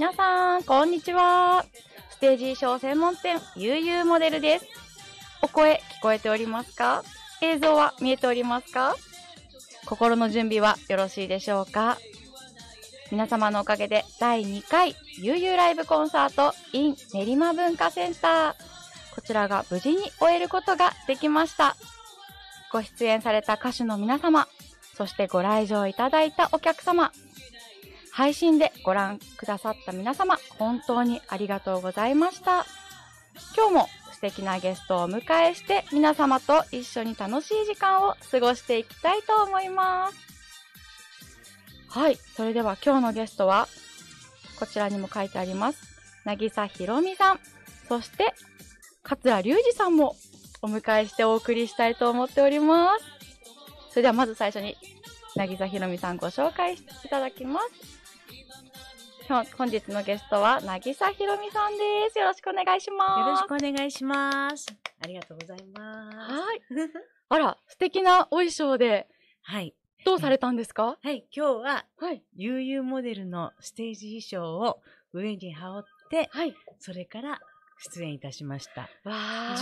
皆さん、こんにちは。ステージ衣装専門店、ゆうゆうモデルです。お声、聞こえておりますか映像は見えておりますか心の準備はよろしいでしょうか皆様のおかげで第2回 UU ライブコンサート in 練馬文化センター。こちらが無事に終えることができました。ご出演された歌手の皆様、そしてご来場いただいたお客様、配信でご覧くださった皆様、本当にありがとうございました。今日も素敵なゲストをお迎えして、皆様と一緒に楽しい時間を過ごしていきたいと思います。はい。それでは今日のゲストは、こちらにも書いてあります。なぎさひろみさん、そして、ゅ隆二さんもお迎えしてお送りしたいと思っております。それではまず最初に、なぎさひろみさんご紹介いただきます。本日のゲストは、なぎさひろみさんです。よろしくお願いします。よろしくお願いします。ありがとうございます。はい。あら、素敵なお衣装で。はい。どうされたんですかはい、今日は、はい、悠々モデルのステージ衣装を上に羽織って、はい、それから出演いたしました。わ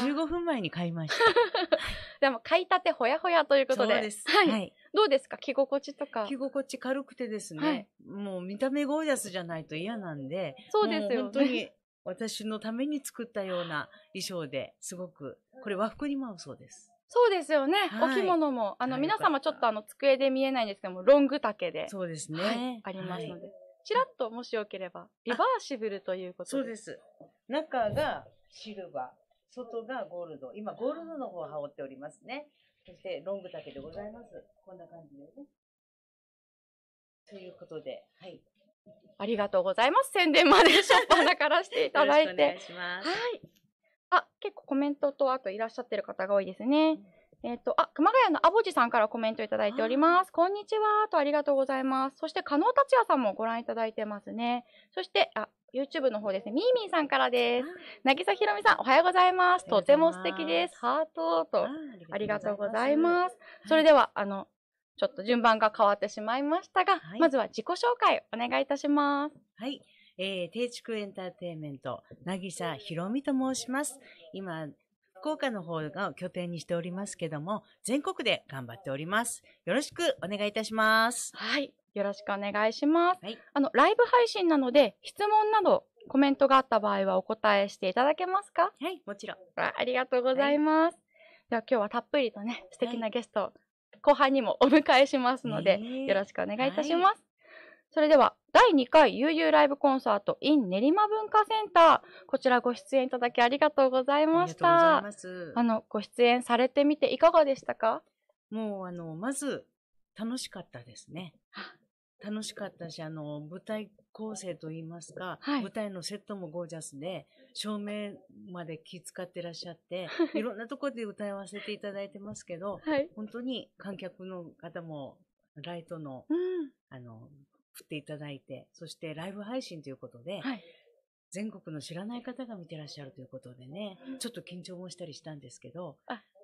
15分前に買いました。でも、買いたてほやほやということで。そうです。はい。はい、どうですか着心地とか。着心地軽くてですね、はい、もう見た目ゴージャスじゃないと嫌なんで、そうですよ、ね、本当に私のために作ったような衣装ですごく、これ和服にも合うそうです。そうですよね。はい、お着物も。あの、皆様ちょっとあの、机で見えないんですけども、ロング丈で。そうですね。はい、ありますので。ちらっと、もしよければ、リバーシブルということそうです。中がシルバー、外がゴールド。今、ゴールドの方を羽織っておりますね。そしてロング丈でございます。こんな感じでね。ということで、はい。ありがとうございます。宣伝までしょっぱなからしていただいて。お願いします。はい。あ、結構コメントと、あといらっしゃってる方が多いですね。えっ、ー、と、あ、熊谷のあぼじさんからコメントいただいております。こんにちは、とありがとうございます。そして、加納達也さんもご覧いただいてますね。そして、あ、YouTube の方ですね、みーみーさんからです。なぎさひろみさん、おはようございます。とても素敵です。ハートと、ありがとうございます。それでは、あの、ちょっと順番が変わってしまいましたが、まずは自己紹介お願いいたします。はい、えー、定畜エンターテインメント、なぎさひろみと申します。今、福岡の方が拠点にしておりますけども、全国で頑張っております。よろしくお願いいたします。はい。よろしくお願いします。はい、あの、ライブ配信なので、質問など、コメントがあった場合はお答えしていただけますかはい、もちろん。ありがとうございます。はい、では今日はたっぷりとね、素敵なゲスト、はい、後半にもお迎えしますので、よろしくお願いいたします。それでは、第2回悠々ライブコンサート in 練馬文化センター。こちらご出演いただきありがとうございました。ああの、ご出演されてみていかがでしたかもう、あの、まず、楽しかったですね。楽しかったし、あの、舞台構成といいますか、はい、舞台のセットもゴージャスで、照明まで気遣ってらっしゃって、いろんなところで歌わせていただいてますけど、はい、本当に観客の方も、ライトの、うん、あの、振っていただいて、そしてライブ配信ということで、はい、全国の知らない方が見てらっしゃるということでね、ちょっと緊張もしたりしたんですけど、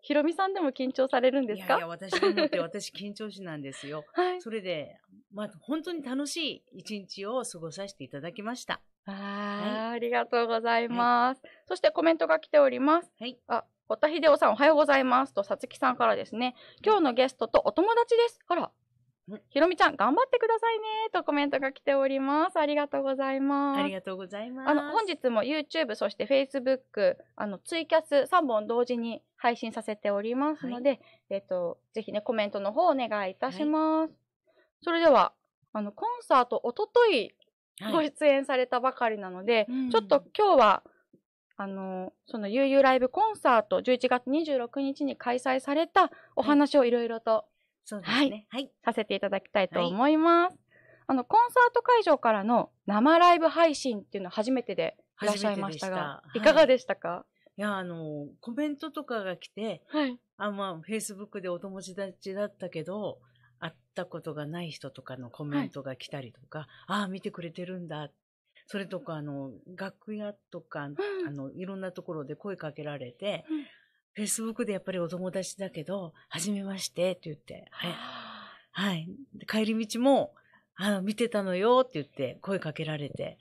ひろみさんでも緊張されるんですかいや私にとって私緊張しなんですよ。はい、それで、まあ、本当に楽しい一日を過ごさせていただきました。あはい、ありがとうございます、はい、そしてコメントが来ております。はい。あ、堀田秀夫さんおはようございますと、さつきさんからですね、今日のゲストとお友達です。あら、ひろみちゃん、頑張ってくださいねとコメントが来ております。ありがとうございます。ありがとうございます。あの、本日も YouTube、そして Facebook、あの、ツイキャス3本同時に配信させておりますので、はい、えっ、ー、と、ぜひね、コメントの方お願いいたします。はい、それでは、あの、コンサートおとといご出演されたばかりなので、はい、ちょっと今日は、あの、そのゆうライブコンサート11月26日に開催されたお話をいろいろと、そうですね。はい。させていただきたいと思います。あの、コンサート会場からの生ライブ配信っていうのは初めてでいらっしゃいましたが、たい、いかがでしたか、いや、あの、コメントとかが来て、はい。あ、まあ、Facebook でお友達だったけど、会ったことがない人とかのコメントが来たりとか、はい、ああ、見てくれてるんだ。それとか、あの、楽屋とか、あの、いろんなところで声かけられて、フェ Facebook でやっぱりお友達だけど、はじめましてって言って、はい。はい。帰り道も、あの、見てたのよって言って声かけられて、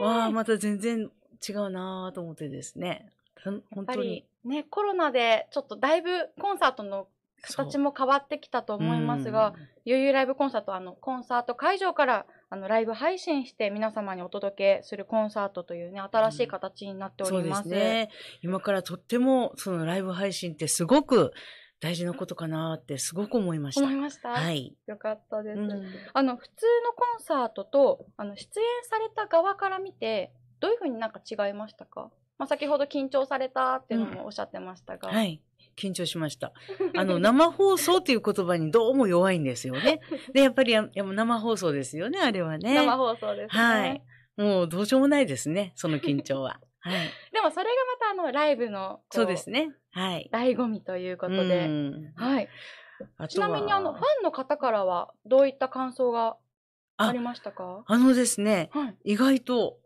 わあ、また全然違うなぁと思ってですね。やっぱりね、コロナでちょっとだいぶコンサートの形も変わってきたと思いますが、ゆうゆうライブコンサート、あの、コンサート会場から、あの、ライブ配信して皆様にお届けするコンサートというね、新しい形になっております。うん、そうですね。今からとっても、そのライブ配信ってすごく、大事なことかなってすごく思いました。思いました。はい。よかったです。うん、あの、普通のコンサートと、あの、出演された側から見て、どういうふうになんか違いましたかまあ、先ほど緊張されたっていうのもおっしゃってましたが。うん、はい。緊張しました。あの、生放送という言葉にどうも弱いんですよね。で、やっぱりや生放送ですよね、あれはね。生放送ですね。はい。もうどうしようもないですね、その緊張は。はい。でもそれがまたあの、ライブの。そうですね。はい。醍醐味ということで。はい。ちなみにあの、ファンの方からはどういった感想がありましたかあのですね、はい、意外と、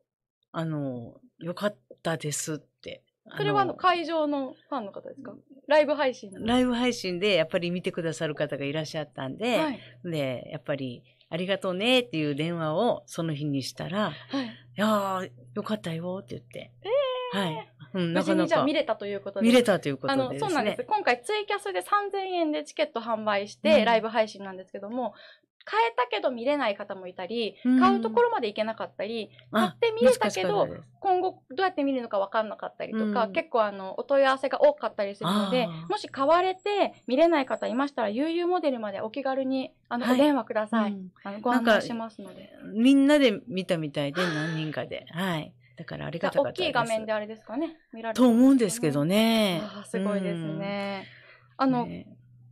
あの、よかったですって。それはあの会場のファンの方ですかライブ配信ライブ配信でやっぱり見てくださる方がいらっしゃったんで、はい、で、やっぱり、ありがとうねっていう電話をその日にしたら、はい、いやー、よかったよって言って。えー、はい。うん、なかなか。じゃあ見れたということで。見れたということで、ね、あの、そうなんです。今回ツイキャスで3000円でチケット販売して、ライブ配信なんですけども、買えたけど見れない方もいたり、買うところまで行けなかったり、買って見れたけど、今後どうやって見るのか分かんなかったりとか、結構あの、お問い合わせが多かったりするので、もし買われて見れない方いましたら、悠々モデルまでお気軽に、あの、お電話ください。あのご案内しますので。みんなで見たみたいで、何人かで。はい。だからありがたかったです。大きい画面であれですかね、見られる、と思うんですけどね。すごいですね。あの、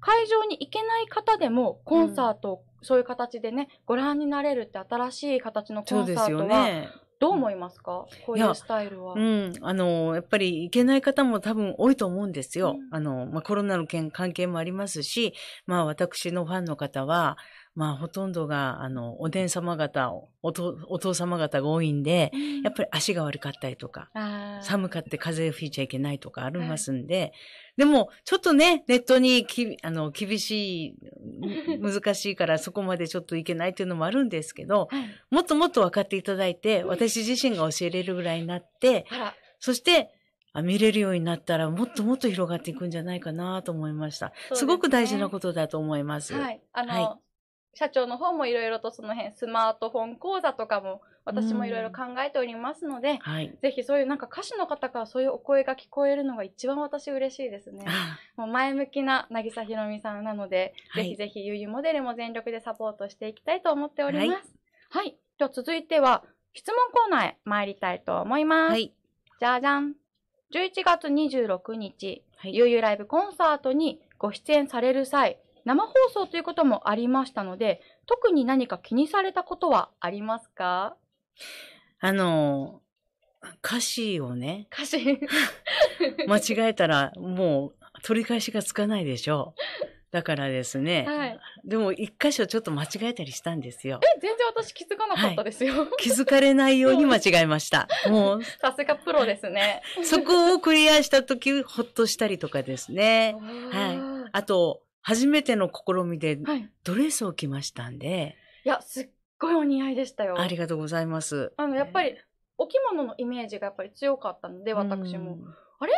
会場に行けない方でもコンサートをそういう形でね、ご覧になれるって新しい形のコンサートは、どう思いますか、うん、こういうスタイルは。うん。あの、やっぱり行けない方も多分多いと思うんですよ。うん、あの、まあ、コロナの件関係もありますし、まあ、私のファンの方は、まあ、ほとんどが、あの、おでん様方を、おとお父様方が多いんで、やっぱり足が悪かったりとか、寒かって風邪吹いちゃいけないとかありますんで、でも、ちょっとね、ネットにき、あの、厳しい、難しいから、そこまでちょっといけないというのもあるんですけど、もっともっと分かっていただいて、私自身が教えれるぐらいになって、そして、見れるようになったらもっともっと広がっていくんじゃないかなと思いました。すね、すごく大事なことだと思います。はい。あの、はい社長の方もいろいろとその辺スマートフォン講座とかも私もいろいろ考えておりますので、うんはい、ぜひそういうなんか歌手の方からそういうお声が聞こえるのが一番私嬉しいですね。もう前向きな渚ひろみさんなので、はい、ぜひぜひゆゆモデルも全力でサポートしていきたいと思っております。はい。じゃ、は、続いては質問コーナーへ参りたいと思います。はい、じゃじゃん。11月26日、はい、ゆゆライブコンサートにご出演される際、生放送ということもありましたので、特に何か気にされたことはありますかあの、歌詞をね。歌詞 間違えたら、もう取り返しがつかないでしょう。だからですね。はい、でも、一箇所ちょっと間違えたりしたんですよ。え、全然私気づかなかったですよ。はい、気づかれないように間違えました。もう。さすがプロですね。そこをクリアしたとき、ほっとしたりとかですね。はい。あと、初めての試みでドレスを着ましたんで、はい、いやすっごいお似合いでしたよありがとうございますあのやっぱりお着物のイメージがやっぱり強かったので私もあれ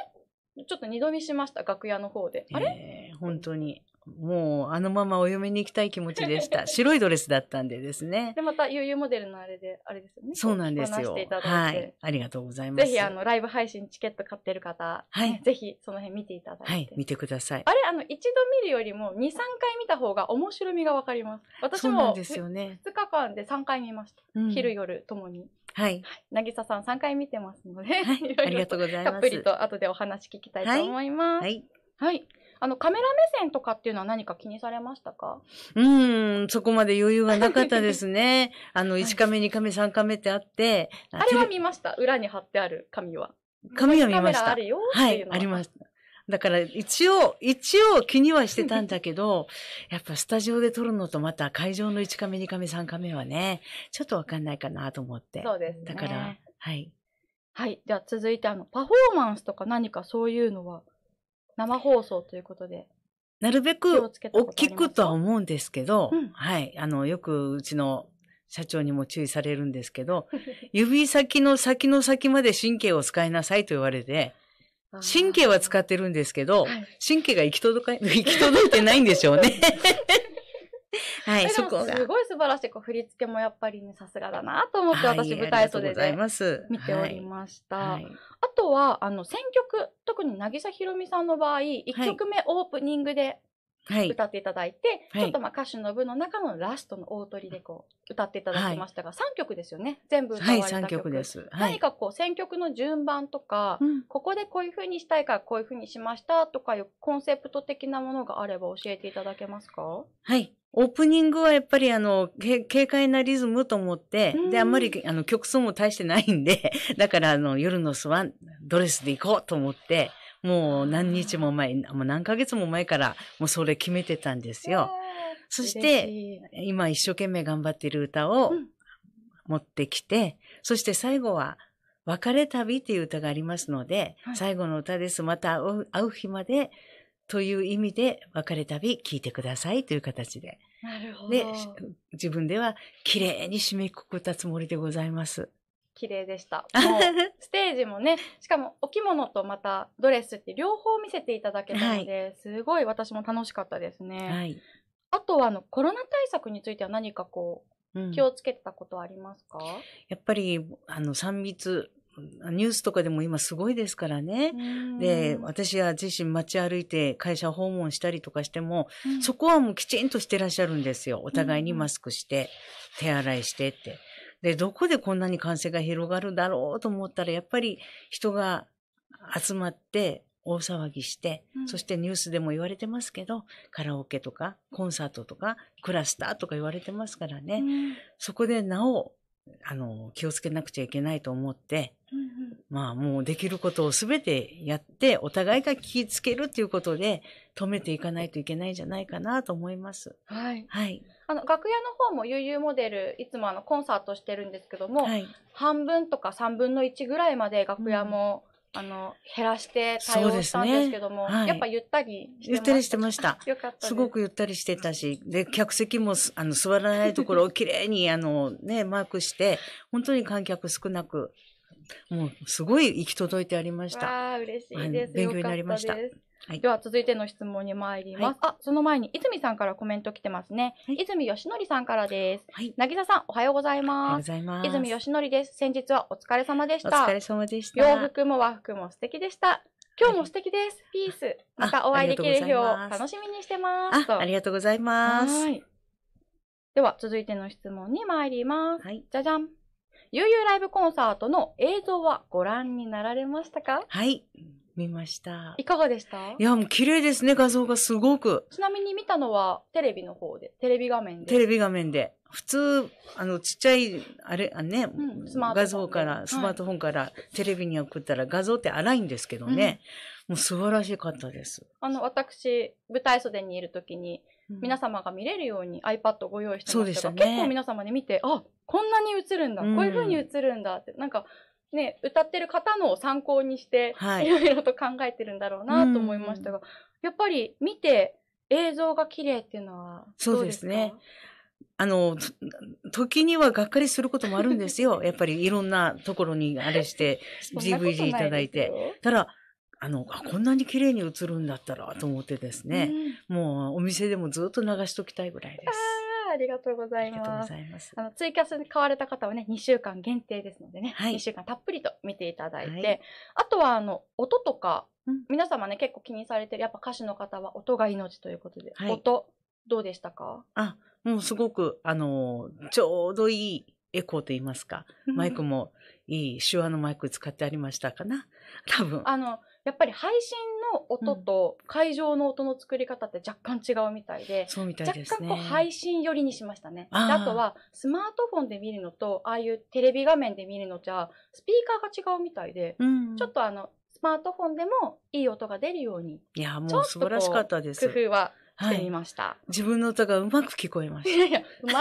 ちょっと二度見しました楽屋の方であれ、えー、本当にもうあのままお嫁に行きたい気持ちでした。白いドレスだったんでですね。で、また、ゆうゆうモデルのあれで、あれですよね。そうなんですよ。いはい。ありがとうございます。ぜひ、あの、ライブ配信チケット買ってる方、はい。ぜひ、その辺見ていただいて。はい、見てください。あれ、あの、一度見るよりも、2、3回見た方が面白みがわかります。私も、ですよね。2日間で3回見ました。うん、昼、夜ともに。はい。なぎささん3回見てますので、はい、ありがとうございます。たっぷりと後でお話聞きたいと思います。はい、はいはいあの、カメラ目線とかっていうのは何か気にされましたかうん、そこまで余裕がなかったですね。あの、1カメ、2カメ、3カメってあって。あれは見ました。裏に貼ってある紙は。紙は見ました。あるよはい、あります。だから一応、一応気にはしてたんだけど、やっぱスタジオで撮るのとまた会場の1カメ、2カメ、3カメはね、ちょっとわかんないかなと思って。そうです、ね、だから、はい。はい。じゃあ続いて、あの、パフォーマンスとか何かそういうのは生放送ということで。なるべく大きくとは思うんですけど、うん、はい。あの、よくうちの社長にも注意されるんですけど、指先の先の先まで神経を使いなさいと言われて、神経は使ってるんですけど、はい、神経が行き届か、行き届いてないんでしょうね。はい、そこが。すごい素晴らしい。こう振り付けもやっぱりね、さすがだなと思って、私、舞台袖で見ておりました。あとは、あの、選曲、特に渚ひろみさんの場合、1曲目オープニングで歌っていただいて、はい、ちょっとまあ歌手の部の中のラストの大鳥でこう歌っていただきましたが、はい、3曲ですよね全部歌われた曲,、はい、曲です、はい、何かこう選曲の順番とか、うん、ここでこういうふうにしたいからこういうふうにしましたとかいうコンセプト的なものがあれば教えていただけますかはいオープニングはやっぱりあの、軽快なリズムと思って、で、あんまりあの曲数も大してないんで、だからあの、夜のスワン、ドレスで行こうと思って、もう何日も前、もう何ヶ月も前からもうそれ決めてたんですよ。そして、今一生懸命頑張っている歌を持ってきて、そして最後は、別れ旅っていう歌がありますので、はい、最後の歌です。また会う日までという意味で、別れ旅聴いてくださいという形で。なるほど。で、自分では綺麗に締めくくったつもりでございます。綺麗でした。ステージもね、しかもお着物とまたドレスって両方見せていただけたので、はい、すごい私も楽しかったですね。はい、あとはあのコロナ対策については何かこう、気をつけてたことありますか、やっぱりあの3密ニュースとかでも今すごいですからね。で、私は自身街歩いて会社訪問したりとかしても、うん、そこはもうきちんとしてらっしゃるんですよ。お互いにマスクして、手洗いしてって。で、どこでこんなに感染が広がるだろうと思ったら、やっぱり人が集まって大騒ぎして、うん、そしてニュースでも言われてますけど、カラオケとかコンサートとかクラスターとか言われてますからね、うん、そこでなお、あの、気をつけなくちゃいけないと思って、まあもうできることを全てやって、お互いが気をつけるということで、止めていかないといけないんじゃないかなと思います。はい。はい。あの楽屋の方も悠々モデルいつもあのコンサートしてるんですけども、はい、半分とか3分の1ぐらいまで楽屋も、うん、あの減らして対応したんですけども、ねはい、やっぱゆったりしてましたゆったりしてました よかったすごくゆったりしてたしで客席もあの座らないところをきれいに あの、ね、マークして本当に観客少なくもうすごい行き届いてありました。ああ、嬉しいです。勉強になりました。よはい、では続いての質問に参ります、はい、あその前に泉さんからコメント来てますね、はい、泉よしのりさんからです、はい、渚さんおはようございます泉よしのりです先日はお疲れ様でしたお疲れ様でした洋服も和服も素敵でした今日も素敵です、ピースまたお会いできる日を楽しみにしてますありがとうございますでは続いての質問に参ります、じゃじゃん悠々ライブコンサートの映像はご覧になられましたかはい、見ました。いかがでしたいや、もう綺麗ですね、画像がすごく。ちなみに見たのはテレビの方で、テレビ画面で。テレビ画面で。普通、あの、ちっちゃい、あれ、あね、うん、画像から、スマートフォンからテレビに送ったら、画像って荒いんですけどね、うん、もう素晴らしかったです。あの、私、舞台袖にいるときに、皆様が見れるように iPad をご用意してましたが、ね、結構皆様ね見てあこんなに映るんだ、こういうふうに映るんだってなんかね、歌ってる方のを参考にして、はい、ろいろと考えてるんだろうなと思いましたが、やっぱり見て映像が綺麗っていうのはそうですね。あの、時にはがっかりすることもあるんですよ。やっぱりいろんなところにあれして、DVD いただいて。ただ、あの、こんなに綺麗に映るんだったらと思ってですね、うん、もうお店でもずっと流しときたいぐらいです。ありがとうございます。あますあのツイキャス買われた方はね、2週間限定ですのでね、はい、2週間たっぷりと見ていただいて、はい、あとはあの音とか、皆様ね、結構気にされてる、やっぱ歌手の方は音が命ということで、はい、音、どうでしたかあ、もうすごく、あの、ちょうどいいエコーと言いますか、マイクもいい手話のマイク使ってありましたかな、多分。あの、やっぱり配信の音と会場の音の作り方って若干違うみたいで、うん、いでね、若干こう配信寄りにしましたねあとはスマートフォンで見るのとああいうテレビ画面で見るのじゃスピーカーが違うみたいで、うん、ちょっとあのスマートフォンでもいい音が出るようにいやもう素晴らしかったです工夫はしてました、自分の歌がうまく聞こえました。いやいや、うま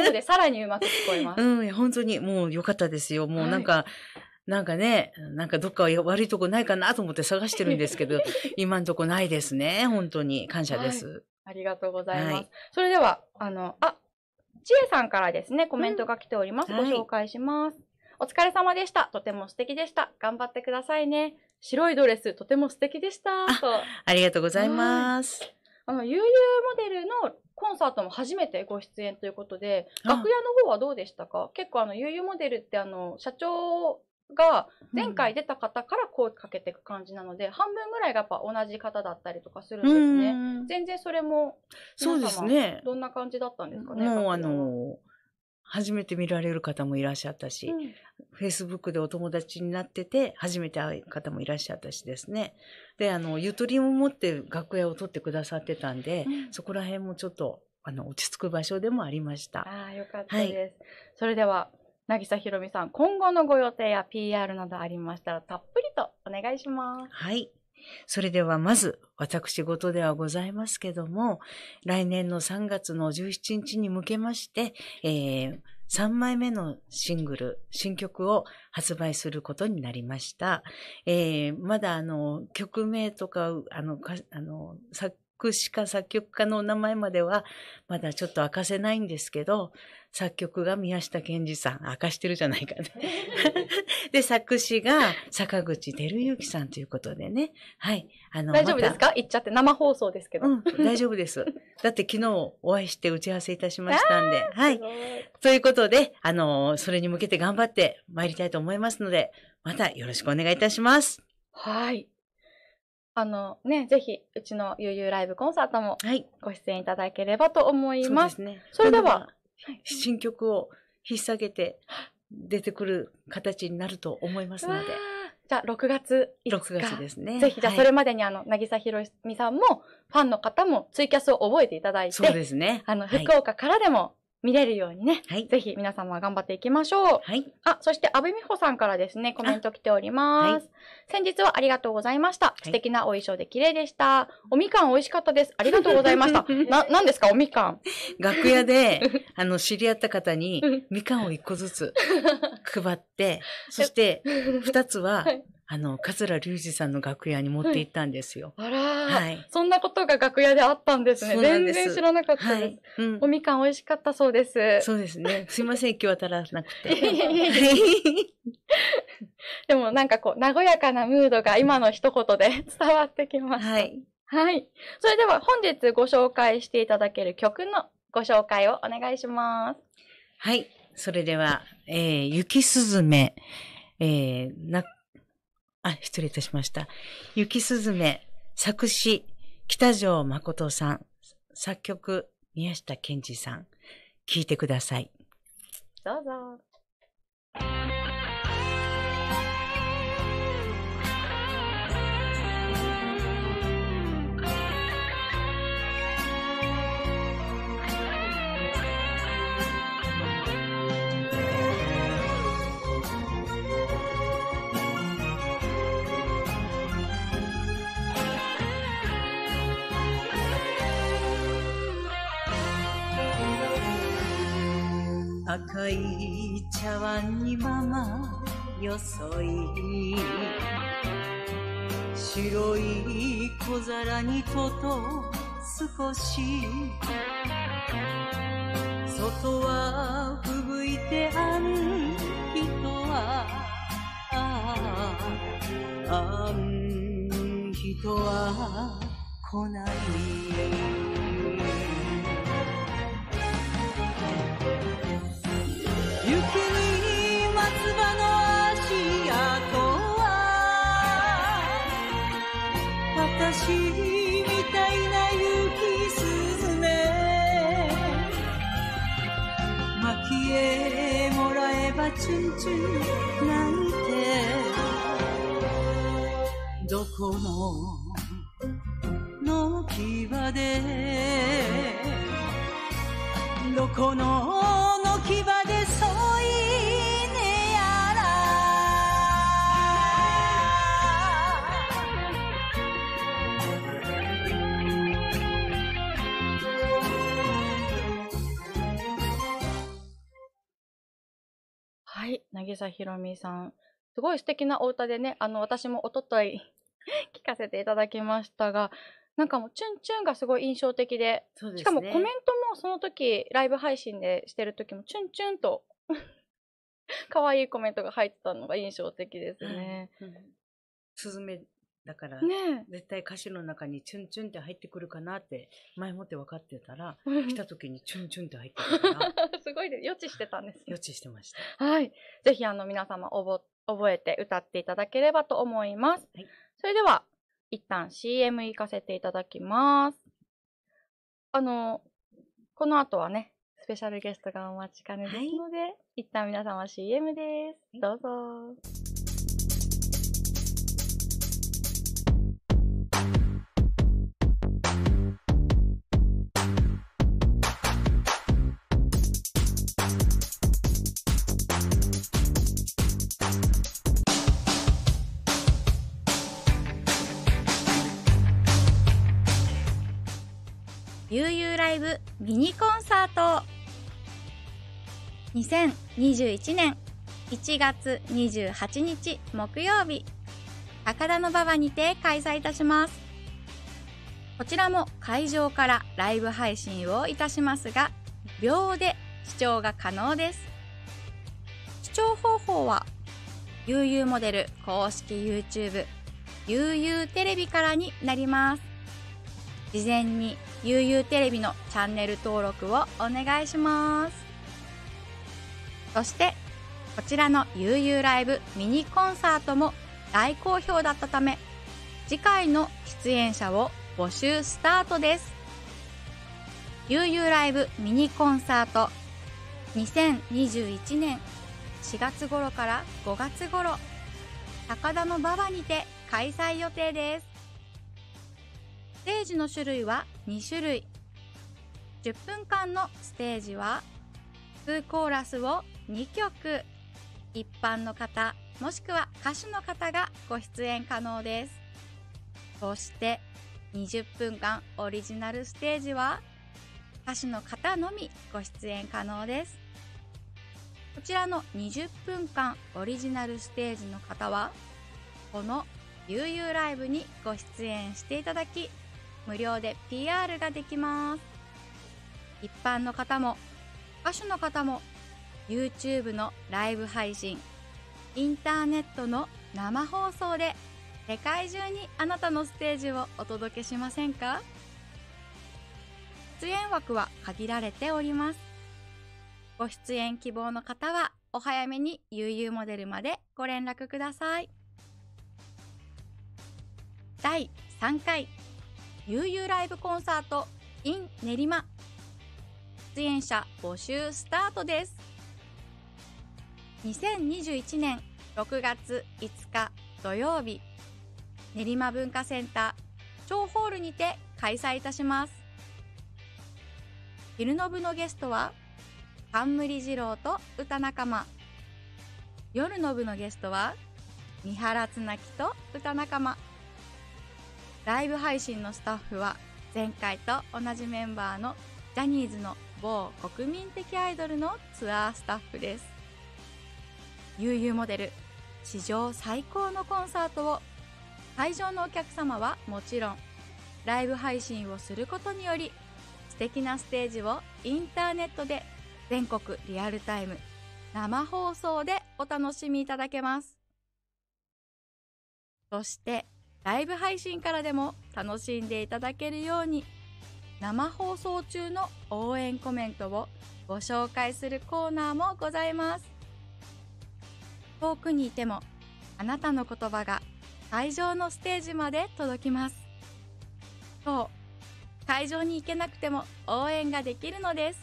いので、さらにうまく聞こえます。うん、本当に、もう良かったですよ。もうなんか、はいなんかね、なんかどっか悪いとこないかなと思って探してるんですけど、今んとこないですね。本当に感謝です。はい、ありがとうございます。はい、それでは、あの、あ、ちえさんからですね、コメントが来ております。うん、ご紹介します、はい。お疲れ様でした。とても素敵でした。頑張ってくださいね。白いドレス、とても素敵でした。と。ありがとうございます。あの、悠々モデルのコンサートも初めてご出演ということで、楽屋の方はどうでしたか結構あの、悠々モデルってあの、社長が前回出た方から声かけていく感じなので、うん、半分ぐらいがやっぱ同じ方だったりとかするんですね。全然それもそうですね。どんな感じだったんですかね。もうあの初めて見られる方もいらっしゃったし、フェイスブックでお友達になってて初めて会う方もいらっしゃったしですね。であのゆとりを持って楽屋を取ってくださってたんで、うん、そこら辺もちょっとあの落ち着く場所でもありました。ああよかったです。はい、それでは渚ひろみさん、今後のご予定や PR などありましたら、たっぷりとお願いします。はい。それではまず、私事ではございますけども、来年の3月の17日に向けまして、えー、3枚目のシングル、新曲を発売することになりました。えー、まだあの、曲名とか、あの、あの、作作詞か作曲家のお名前までは、まだちょっと明かせないんですけど、作曲が宮下賢治さん、明かしてるじゃないかね。で、作詞が坂口照之さんということでね。はい。あの、大丈夫ですか行っちゃって生放送ですけど。うん、大丈夫です。だって昨日お会いして打ち合わせいたしましたんで。はい。ということで、あの、それに向けて頑張って参りたいと思いますので、またよろしくお願いいたします。はい。あのね、ぜひ、うちのゆうゆうライブコンサートもご出演いただければと思います。はい、そすね、それでは、新曲を引っ提げて出てくる形になると思いますので。じゃあ、6月5日。6月ですね。ぜひ、じゃあ、それまでに、あの、なぎさひろみさんも、ファンの方も、ツイキャスを覚えていただいて、そうですね。あの、福岡からでも、見れるようにね、はい、ぜひ皆様頑張っていきましょう。はい。あ、そして、安部美穂さんからですね、コメント来ております。はい、先日はありがとうございました。はい、素敵なお衣装で綺麗でした。おみかん美味しかったです。ありがとうございました。な、何ですかおみかん。楽屋で、あの、知り合った方に、みかんを一個ずつ配って、そして、二つは、あの、桂隆二さんの楽屋に持って行ったんですよ。はい、あら、はい、そんなことが楽屋であったんですね。す全然知らなかったです、はいうん、おみかん美味しかったそうです。そうですね。すいません、今日は足らなくて。でもなんかこう、和やかなムードが今の一言で伝わってきます。はい。はい。それでは本日ご紹介していただける曲のご紹介をお願いします。はい。それでは、えー、雪すずめ、えー、な、あ、失礼いたしました。雪すずめ、作詞、北条誠さん、作曲、宮下健二さん、聴いてください。どうぞ。赤い茶碗にママよそい白い小皿にとと少し外は吹雪いてあん人はあん人は来ないチュ泣いてどこの軒場でどこの軒場でそいさひろみさん。すごい素敵なお歌でね、あの、私もおととい 聞かせていただきましたが、なんかもう、チュンチュンがすごい印象的で、でね、しかもコメントもその時、ライブ配信でしてる時も、チュンチュンと 可愛いコメントが入ってたのが印象的ですね。うんうん、スズメだから、ね、絶対歌詞の中にチュンチュンって入ってくるかなって前もって分かってたら、来た時にチュンチュンって入ってくるか すごいで、ね、予知してたんです、ね、予知してました。はい。ぜひあの皆様覚覚えて歌っていただければと思います。はい、それでは一旦 CM 行かせていただきます。あの、この後はね、スペシャルゲストがお待ちかねですので、はい、一旦皆様 CM です。どうぞ。ライブミニコンサート2021年1月28日木曜日高田馬場にて開催いたしますこちらも会場からライブ配信をいたしますが秒で視聴が可能です視聴方法は UU モデル公式 YouTube UU テレビからになります事前にゆうテレビのチャンネル登録をお願いしますそしてこちらのゆうゆうライブミニコンサートも大好評だったため次回の出演者を募集スタートですゆうゆうライブミニコンサート2021年4月頃から5月頃高田の馬場にて開催予定ですステージの種類は2種類。10分間のステージは、2コーラスを2曲、一般の方、もしくは歌手の方がご出演可能です。そして、20分間オリジナルステージは、歌手の方のみご出演可能です。こちらの20分間オリジナルステージの方は、この UU ライブにご出演していただき無料で PR ができます。一般の方も、歌手の方も、YouTube のライブ配信、インターネットの生放送で世界中にあなたのステージをお届けしませんか出演枠は限られております。ご出演希望の方はお早めに悠々モデルまでご連絡ください。第3回悠々ライブコンサート in 練馬出演者募集スタートです2021年6月5日土曜日練馬文化センター超ホールにて開催いたします昼の部のゲストは冠二郎と歌仲間夜の部のゲストは三原綱木と歌仲間ライブ配信のスタッフは前回と同じメンバーのジャニーズの某国民的アイドルのツアースタッフです。悠々モデル史上最高のコンサートを会場のお客様はもちろんライブ配信をすることにより素敵なステージをインターネットで全国リアルタイム生放送でお楽しみいただけます。そしてライブ配信からでも楽しんでいただけるように生放送中の応援コメントをご紹介するコーナーもございます遠くにいてもあなたの言葉が会場のステージまで届きますそう会場に行けなくても応援ができるのです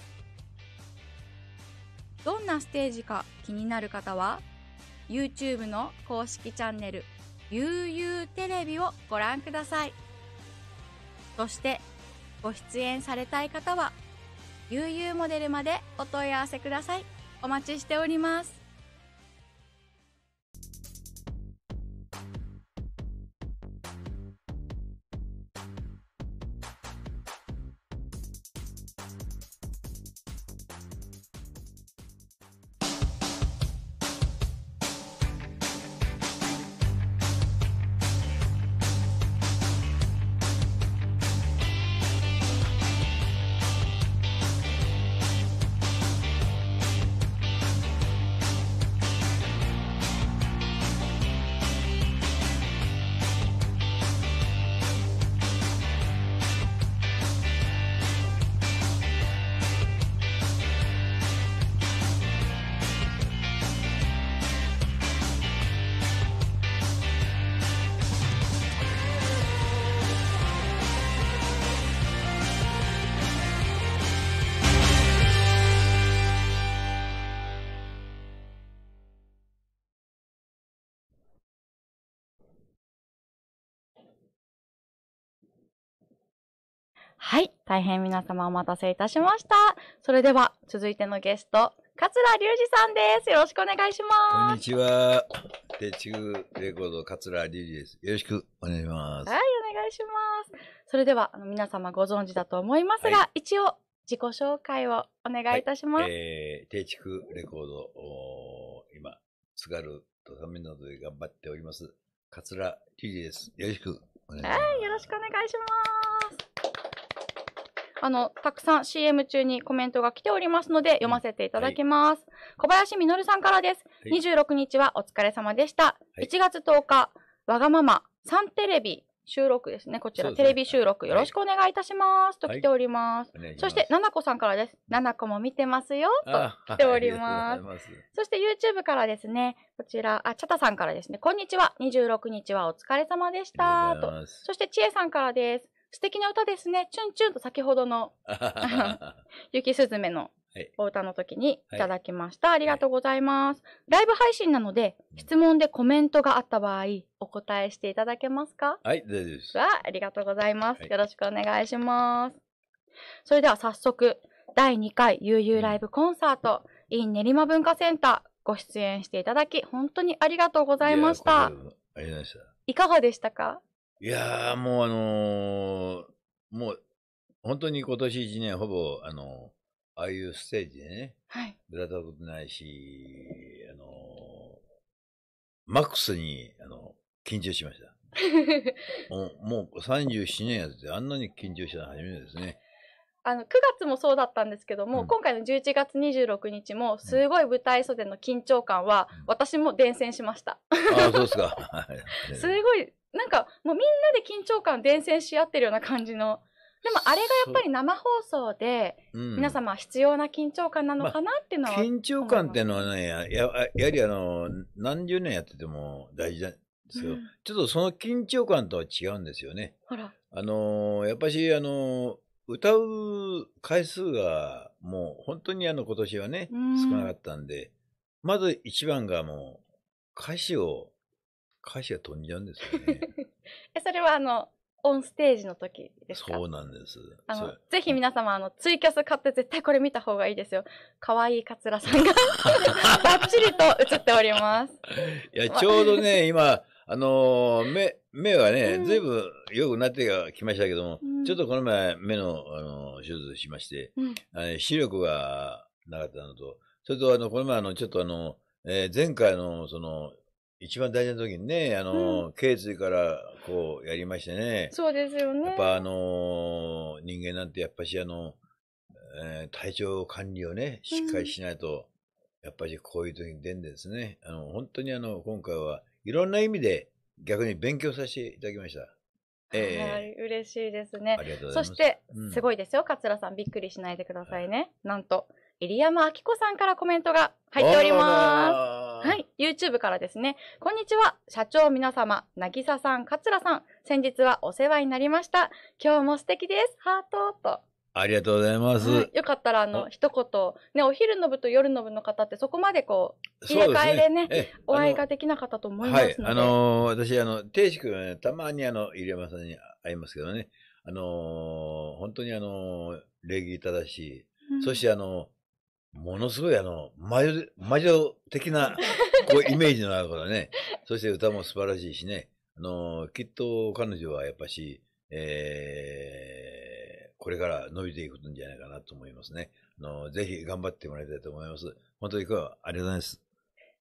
どんなステージか気になる方は YouTube の公式チャンネルゆうテレビをご覧ください。そして、ご出演されたい方は、ゆうモデルまでお問い合わせください。お待ちしております。大変皆様お待たせいたしました。それでは、続いてのゲスト、桂隆二さんです。よろしくお願いします。こんにちは。テ中レコード桂隆二です。よろしくお願いします。はい、お願いします。それでは、皆様ご存知だと思いますが、はい、一応、自己紹介をお願いいたします。はい、えー、定畜レコード、おー今、津軽とためなどで頑張っております、桂隆二です。よろしくお願いします。はい、よろしくお願いします。あの、たくさん CM 中にコメントが来ておりますので、読ませていただきます。はい、小林みのるさんからです。26日はお疲れ様でした。はい、1月10日、わがまま、サンテレビ、収録ですね。こちら、テレビ収録よろしくお願いいたします。と来ております。そして、ななこさんからです。ななこも見てますよ。と来ております。そして、YouTube からですね、こちら、あ、ちゃたさんからですね、こんにちは。26日はお疲れ様でした。と。そして、ちえさんからです。素敵な歌ですね。チュンチュンと先ほどの 雪すずめのお歌の時にいただきました。はい、ありがとうございます、はい。ライブ配信なので、質問でコメントがあった場合、お答えしていただけますかはい、大丈夫です。あありがとうございます、はい。よろしくお願いします。それでは早速、第2回悠々ライブコンサート、in 練馬文化センター、ご出演していただき、本当にありがとうございました。いありがとうございました。いかがでしたかいやー、もうあのーもう、本当に今年一年、ほぼ、あのーああいうステージでね、はい。出られたことないし、あのーマックスに、あの、緊張しました。もうもう37年やってて、あんなに緊張したの初めてですね。あの、9月もそうだったんですけども、うん今回の11月26日も、すごい舞台袖の緊張感は、私も伝染しました。ああ、そうですか。はい すごいなんかもうみんなで緊張感伝染し合ってるような感じの。でもあれがやっぱり生放送で、皆様必要な緊張感なのかなっていうのは、まあ、緊張感っていうのはね、やややはりあの、何十年やってても大事なんですけど、うん、ちょっとその緊張感とは違うんですよね。あの、やっぱし、あの、歌う回数がもう本当にあの今年はね、少なかったんで、まず一番がもう歌詞を歌詞が飛んじゃうんですよね。それはあの、オンステージの時ですかそうなんです。あの、ぜひ皆様、あの、ツイキャス買って絶対これ見た方がいいですよ。可愛いカツラさんが バッチリと映っております。いや、ちょうどね、今、あのー、目、目はね、ずいぶん良くなってきましたけども、うん、ちょっとこの前、目の、あの、手術しまして、うん、視力がなかったのと、それと、あの、この前、あの、ちょっとあの、えー、前回の、その、一番大事な時にね、あの、うん、椎からこうやりましてね。そうですよね。やっぱあのー、人間なんてやっぱしあの、えー、体調管理をね、しっかりしないと、うん、やっぱりこういう時に出るんですね。あの、本当にあの、今回はいろんな意味で逆に勉強させていただきました。えー、はい、嬉しいですね。ありがとうございます。そして、うん、すごいですよ、桂さん。びっくりしないでくださいね。なんと、入山明子さんからコメントが入っております。はい。YouTube からですね。こんにちは。社長皆様、なぎささん、かつらさん。先日はお世話になりました。今日も素敵です。ハートと。ありがとうございます。はい、よかったら、あの、一言、ね、お昼の部と夜の部の方って、そこまでこう、入れ替えでね、でねお会いができなかったと思いますので。はい、あのー、私、あの、定志君はね、たまにあの、入山さんに会いますけどね、あのー、本当にあのー、礼儀正しい、うん、そしてあのものすごいあの、魔女、魔女的な、こう、イメージのあるからね。そして歌も素晴らしいしね。あの、きっと彼女はやっぱし、えー、これから伸びていくんじゃないかなと思いますね。あの、ぜひ頑張ってもらいたいと思います。本当に今日はありがとうございます。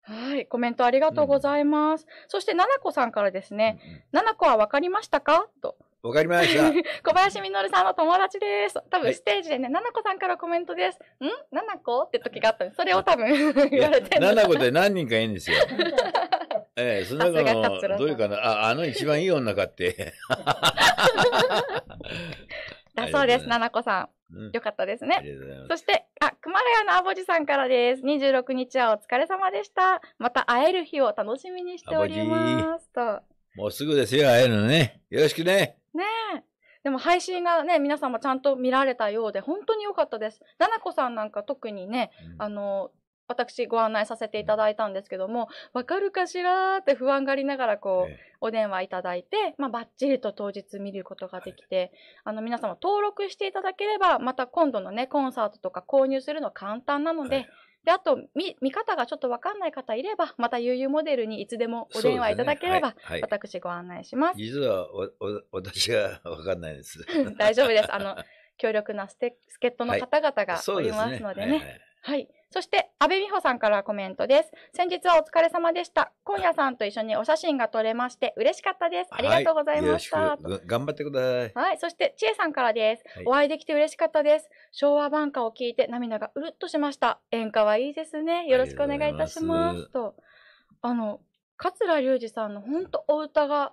はい、コメントありがとうございます。うん、そして、ななこさんからですね、うんうん、ななこはわかりましたかと、わかりました。小林るさんの友達です。多分ステージでね、ななこさんからコメントです。んななこって時があったんです。それを多分言われてななこって何人かいるんですよ。ええ、その中の、どういうかな、あ、あの一番いい女かって。だそうです、ななこさん。ん、よかったですね。そして、あ、熊谷のあぼじさんからです。26日はお疲れ様でした。また会える日を楽しみにしております。と。もうすぐですよ、会えるのね。よろしくね。ねえ。でも配信がね、皆もちゃんと見られたようで、本当に良かったです。ななこさんなんか特にね、うん、あの、私ご案内させていただいたんですけども、わかるかしらって不安がりながらこう、ね、お電話いただいて、まあバッチリと当日見ることができて、はい、あの皆様登録していただければ、また今度のね、コンサートとか購入するの簡単なので、はいで、あと、見、見方がちょっとわかんない方いれば、また悠々モデルにいつでもお電話いただければ、ねはいはい、私ご案内します。実は、お、お、私はわかんないです。大丈夫です。あの、強力なステ、助っ人の方々がおりますのでね。はい、はい、そして、安部美穂さんからコメントです。先日はお疲れ様でした。今夜さんと一緒にお写真が撮れまして、嬉しかったです。ありがとうございました。はい、頑張ってください。はい。そして、ちえさんからです、はい。お会いできて嬉しかったです。昭和版歌を聞いて涙がうるっとしました。演歌はいいですね。よろしくお願いいたします。と。あの、桂隆二さんの本当お歌が、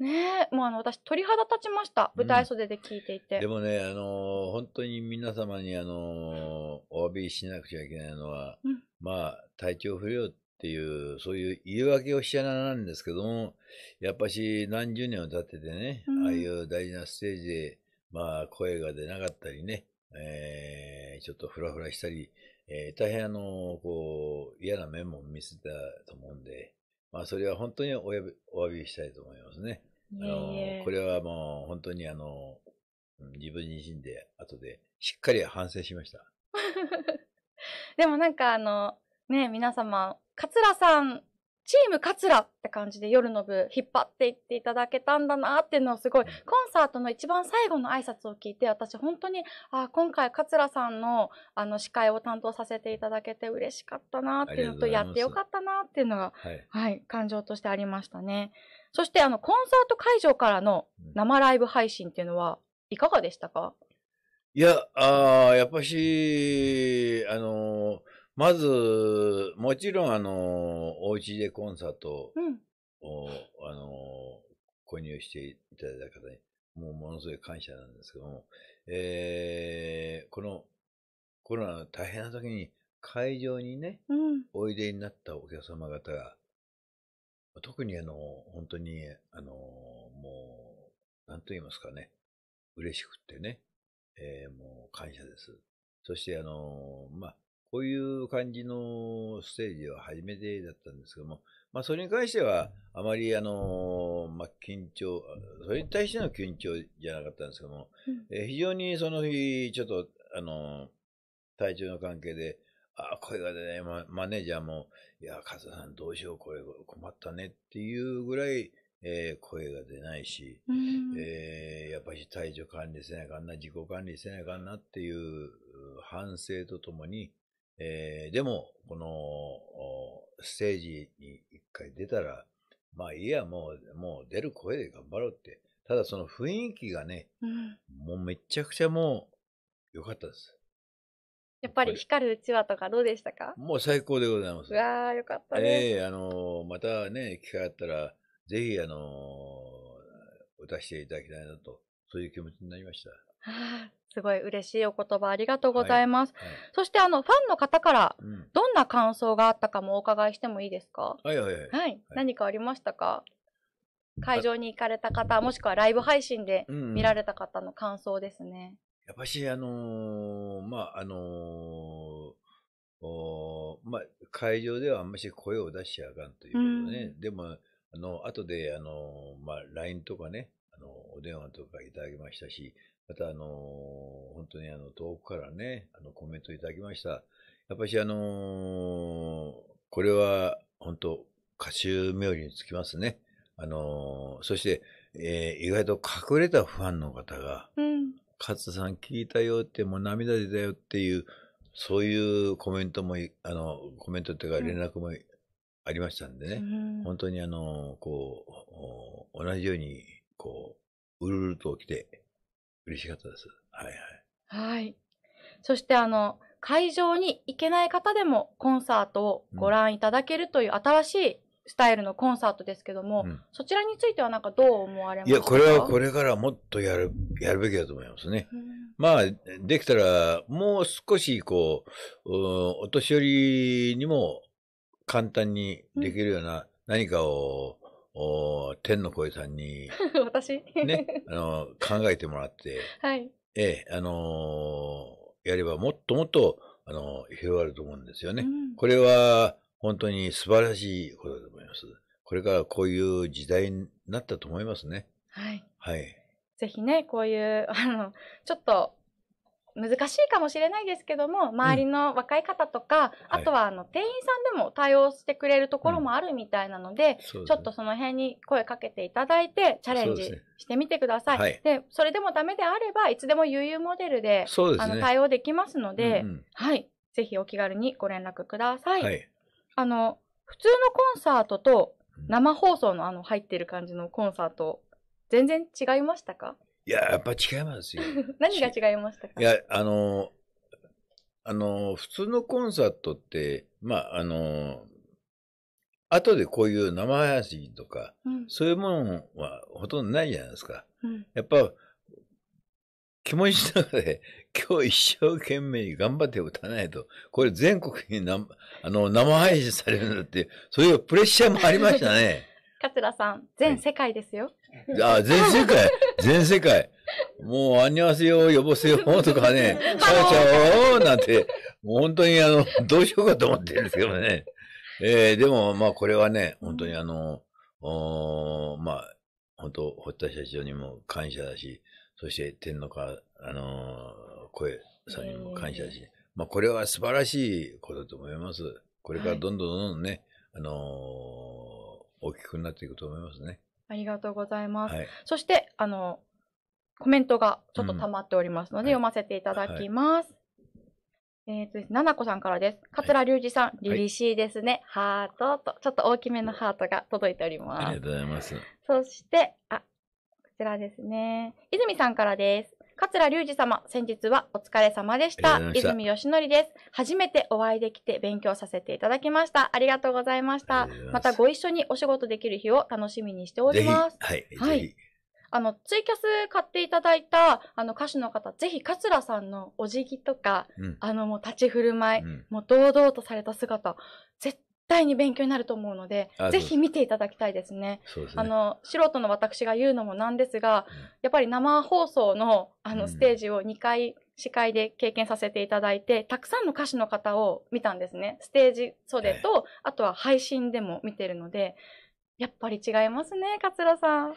ねえ、もうあの、私、鳥肌立ちました。舞台袖で聞いていて。うん、でもね、あのー、本当に皆様に、あのー、お詫びしなくちゃいけないのは、うん、まあ、体調不良っていう、そういう言い訳をしちゃなんですけども、やっぱし何十年も経っててね、うん、ああいう大事なステージで、まあ、声が出なかったりね、えー、ちょっとフラフラしたり、えー、大変あのー、こう、嫌な面も見せたと思うんで、まあ、それは本当にお詫びしたいと思いますね。あのこれはもう本当にあの自分自身で後でしっかり反省しました。でもなんかあのね皆様桂さんチームカツラって感じで夜の部引っ張っていっていただけたんだなっていうのはすごい、コンサートの一番最後の挨拶を聞いて、私本当に、あ今回カツラさんのあの司会を担当させていただけて嬉しかったなっていうのと、やってよかったなっていうのが、はい、はい、感情としてありましたね。そしてあの、コンサート会場からの生ライブ配信っていうのは、いかがでしたかいや、あやっぱし、あのーまず、もちろん、あの、お家でコンサートを、うん、あの、購入していただいた方に、もうものすごい感謝なんですけども、えー、このコロナの大変な時に会場にね、うん、おいでになったお客様方が、特にあの、本当に、あの、もう、なんと言いますかね、嬉しくってね、えー、もう感謝です。そしてあの、まあ、こういう感じのステージは初めてだったんですけども、まあ、それに関しては、あまり、あの、まあ、緊張、それに対しての緊張じゃなかったんですけども、え非常にその日、ちょっと、あの、体調の関係で、あ、声が出ない、ま、マネージャーも、いや、カズさんどうしよう、これ困ったねっていうぐらい、えー、声が出ないし、えー、やっぱり体調管理せなあかんな、自己管理せなあかんなっていう反省とともに、えー、でも、この、ステージに一回出たら、まあいいや、もう、もう出る声で頑張ろうって。ただその雰囲気がね、うん、もうめちゃくちゃもう良かったです。やっぱり光るうちわとかどうでしたかもう最高でございます。うわー、よかったね。ええー、あのー、またね、機会あったら、ぜひ、あのー、歌していただきたいなと、そういう気持ちになりました。すごい嬉しいお言葉ありがとうございます。はいはい、そしてあのファンの方からどんな感想があったかもお伺いしてもいいですか。はい、はい、はい、。何かありましたか。会場に行かれた方、もしくはライブ配信で見られた方の感想ですね。うん、やっぱしあのー、まああのー、おまあ会場ではあんまし声を出しちゃあかんというね。うん、でもあの後であのー、まあ LINE とかね、あのお電話とかいただきましたし、またあのー、本当にあの、遠くからね、あの、コメントいただきました。やっぱしあのー、これは本当、歌集名利につきますね。あのー、そして、えー、意外と隠れたファンの方が、うん、勝さん聞いたよって、もう涙出たよっていう、そういうコメントも、あの、コメントっていうか連絡もありましたんでね、うん、本当にあの、こう、同じように、こう、うるうると来て、嬉しかったです。はいはい。はい。そしてあの、会場に行けない方でもコンサートをご覧いただけるという新しいスタイルのコンサートですけども、うん、そちらについてはなんかどう思われますかいや、これはこれからもっとやる、やるべきだと思いますね。うん、まあ、できたらもう少しこう、うん、お年寄りにも簡単にできるような何かをお天の声さんに、私ね、あの、考えてもらって、はい。ええ、あのー、やればもっともっと、あのー、広がると思うんですよね。うん、これは、本当に素晴らしいことだと思います。これからこういう時代になったと思いますね。はい。はい。ぜひね、こういう、あの、ちょっと難しいかもしれないですけども周りの若い方とか、うん、あとはあの店員さんでも対応してくれるところもあるみたいなのでうんちょっとその辺に声かけていただいてチャレンジしてみてください。で、ねはい、それでもダメであればいつでも悠々モデルで、ね、あの対応できますので、うんうん、はい、ぜひお気軽にご連絡ください。はい、あの普通のコンサートと生放送のあの入ってる感じのコンサート全然違いましたかいや、やっぱ違いますよ。何が違いましたかいや、あの、あの、普通のコンサートって、まあ、あの、後でこういう生配信とか、うん、そういうものはほとんどないじゃないですか。うん、やっぱ、気持ちの中で、今日一生懸命頑張って歌わないと、これ全国になあの生配信されるんだって、そういうプレッシャーもありましたね。桂さん、全世界ですよ。あ、全世界全世界もう、あんにゃせよ、よぼせよ、とかね、ちゃちゃおなんて、もう本当にあの、どうしようかと思ってるんですけどね。えー、でも、まあ、これはね、本当にあの、おまあ、本当、堀田社長にも感謝だし、そして天の川、あのー、声さんにも感謝だし、えー、まあ、これは素晴らしいことだと思います。これからどんどんどんどんね、はい、あのー大きくなっていくと思いますね。ありがとうございます。はい、そして、あの、コメントがちょっと溜まっておりますので、うん、読ませていただきます。はい、えっ、ー、とななこさんからです。桂隆二さん、凛、々、しいですね。ハートと、ちょっと大きめのハートが届いております。ありがとうございます。そして、あ、こちらですね。泉さんからです。桂隆二様、先日はお疲れ様でした。した泉義則です。初めてお会いできて勉強させていただきました。ありがとうございました。ままたご一緒にお仕事できる日を楽しみにしております。はい。はい。あの、ツイキャス買っていただいた、あの、歌手の方、ぜひ、桂さんのお辞儀とか、うん、あの、もう立ち振る舞い、うん、もう堂々とされた姿、絶対に勉強になると思うので、ぜひ見ていただきたいですね。すねあの、素人の私が言うのもなんですが、やっぱり生放送のあのステージを2回、司会で経験させていただいて、たくさんの歌手の方を見たんですね。ステージ袖と、あとは配信でも見てるので、やっぱり違いますね、桂さん。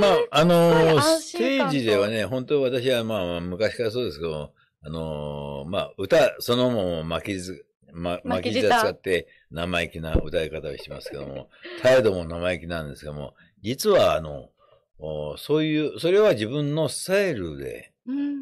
まあ、あのステージではね、本当私はまあ、昔からそうですけど、あのー、まあ、歌そのものも負けず、ま、巻き舌使って生意気な歌い方をしてますけども、態度も生意気なんですけども、実はあの、そういう、それは自分のスタイルで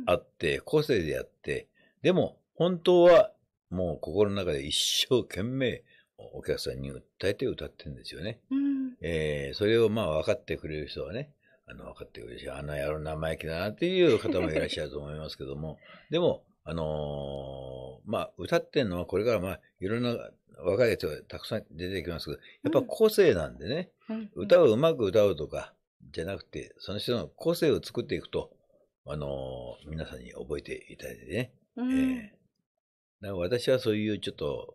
あって、個性であって、でも本当はもう心の中で一生懸命お客さんに訴えて歌ってるんですよね。うん、えー、それをまあ分かってくれる人はね、あの分かってくれるし、あの野郎生意気だなっていう方もいらっしゃると思いますけども、でもあのー、まあ、歌ってんのはこれからまあ、いろんな若いやつがたくさん出てきますけど、やっぱ個性なんでね、うん、歌をうまく歌うとか、じゃなくて、その人の個性を作っていくと、あのー、皆さんに覚えていただいてね。うん、えー、か私はそういうちょっと、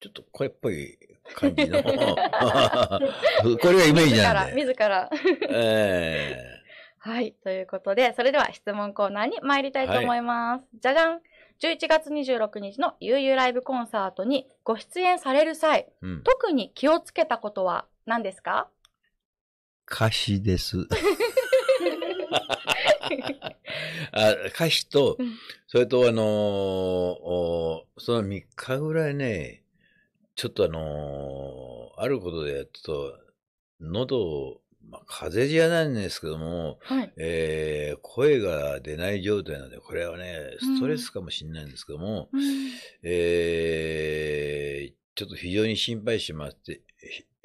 ちょっと声っぽい感じの、これがイメージなんで。自ら、自ら。ええーはい。ということで、それでは質問コーナーに参りたいと思います。はい、じゃじゃん !11 月26日のゆうゆうライブコンサートにご出演される際、うん、特に気をつけたことは何ですか歌詞です。あ歌詞と、それとあのー、その3日ぐらいね、ちょっとあのー、あることでやっと、喉をまあ、風邪じゃないんですけども、はい、えー、声が出ない状態なので、これはね、ストレスかもしれないんですけども、うん、えー、ちょっと非常に心配しまして、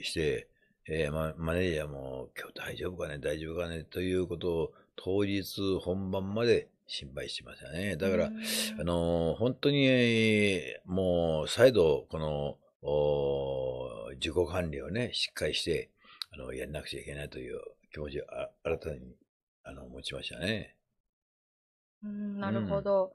して、えーま、マネージャーも今日大丈夫かね、大丈夫かね、ということを当日本番まで心配してましたね。だから、あのー、本当に、もう再度、この、自己管理をね、しっかりして、あの、やんなくちゃいけないという気持ちを新たに、あの、持ちましたね。うん、なるほど。うん、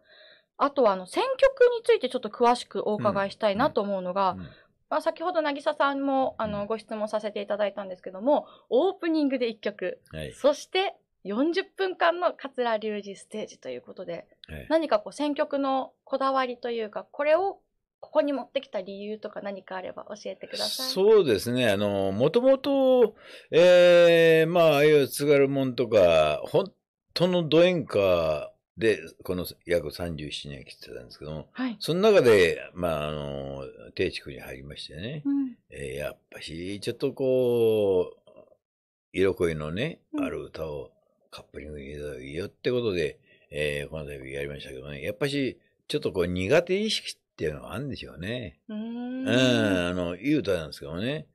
あとは、あの、選曲についてちょっと詳しくお伺いしたいなと思うのが、うんうん、まあ、先ほど渚さんも、あの、ご質問させていただいたんですけども、オープニングで1曲、はい、そして40分間の桂隆二ステージということで、はい、何かこう選曲のこだわりというか、これをここに持ってきた理由とか何かあれば教えてください。そうですね。あの、もともと、ええー、まあ、ああいう津軽門とか、本当の土演歌で、この約37年来てたんですけども、はい、その中で、まあ、あの、定畜に入りましてね、うん、えー、やっぱし、ちょっとこう、色恋のね、ある歌をカップリングに入れたよってことで、うん、えー、この度やりましたけどね、やっぱし、ちょっとこう苦手意識っていうのはあるんでしょうね。うん。うん、あの、いい歌なんですけどね。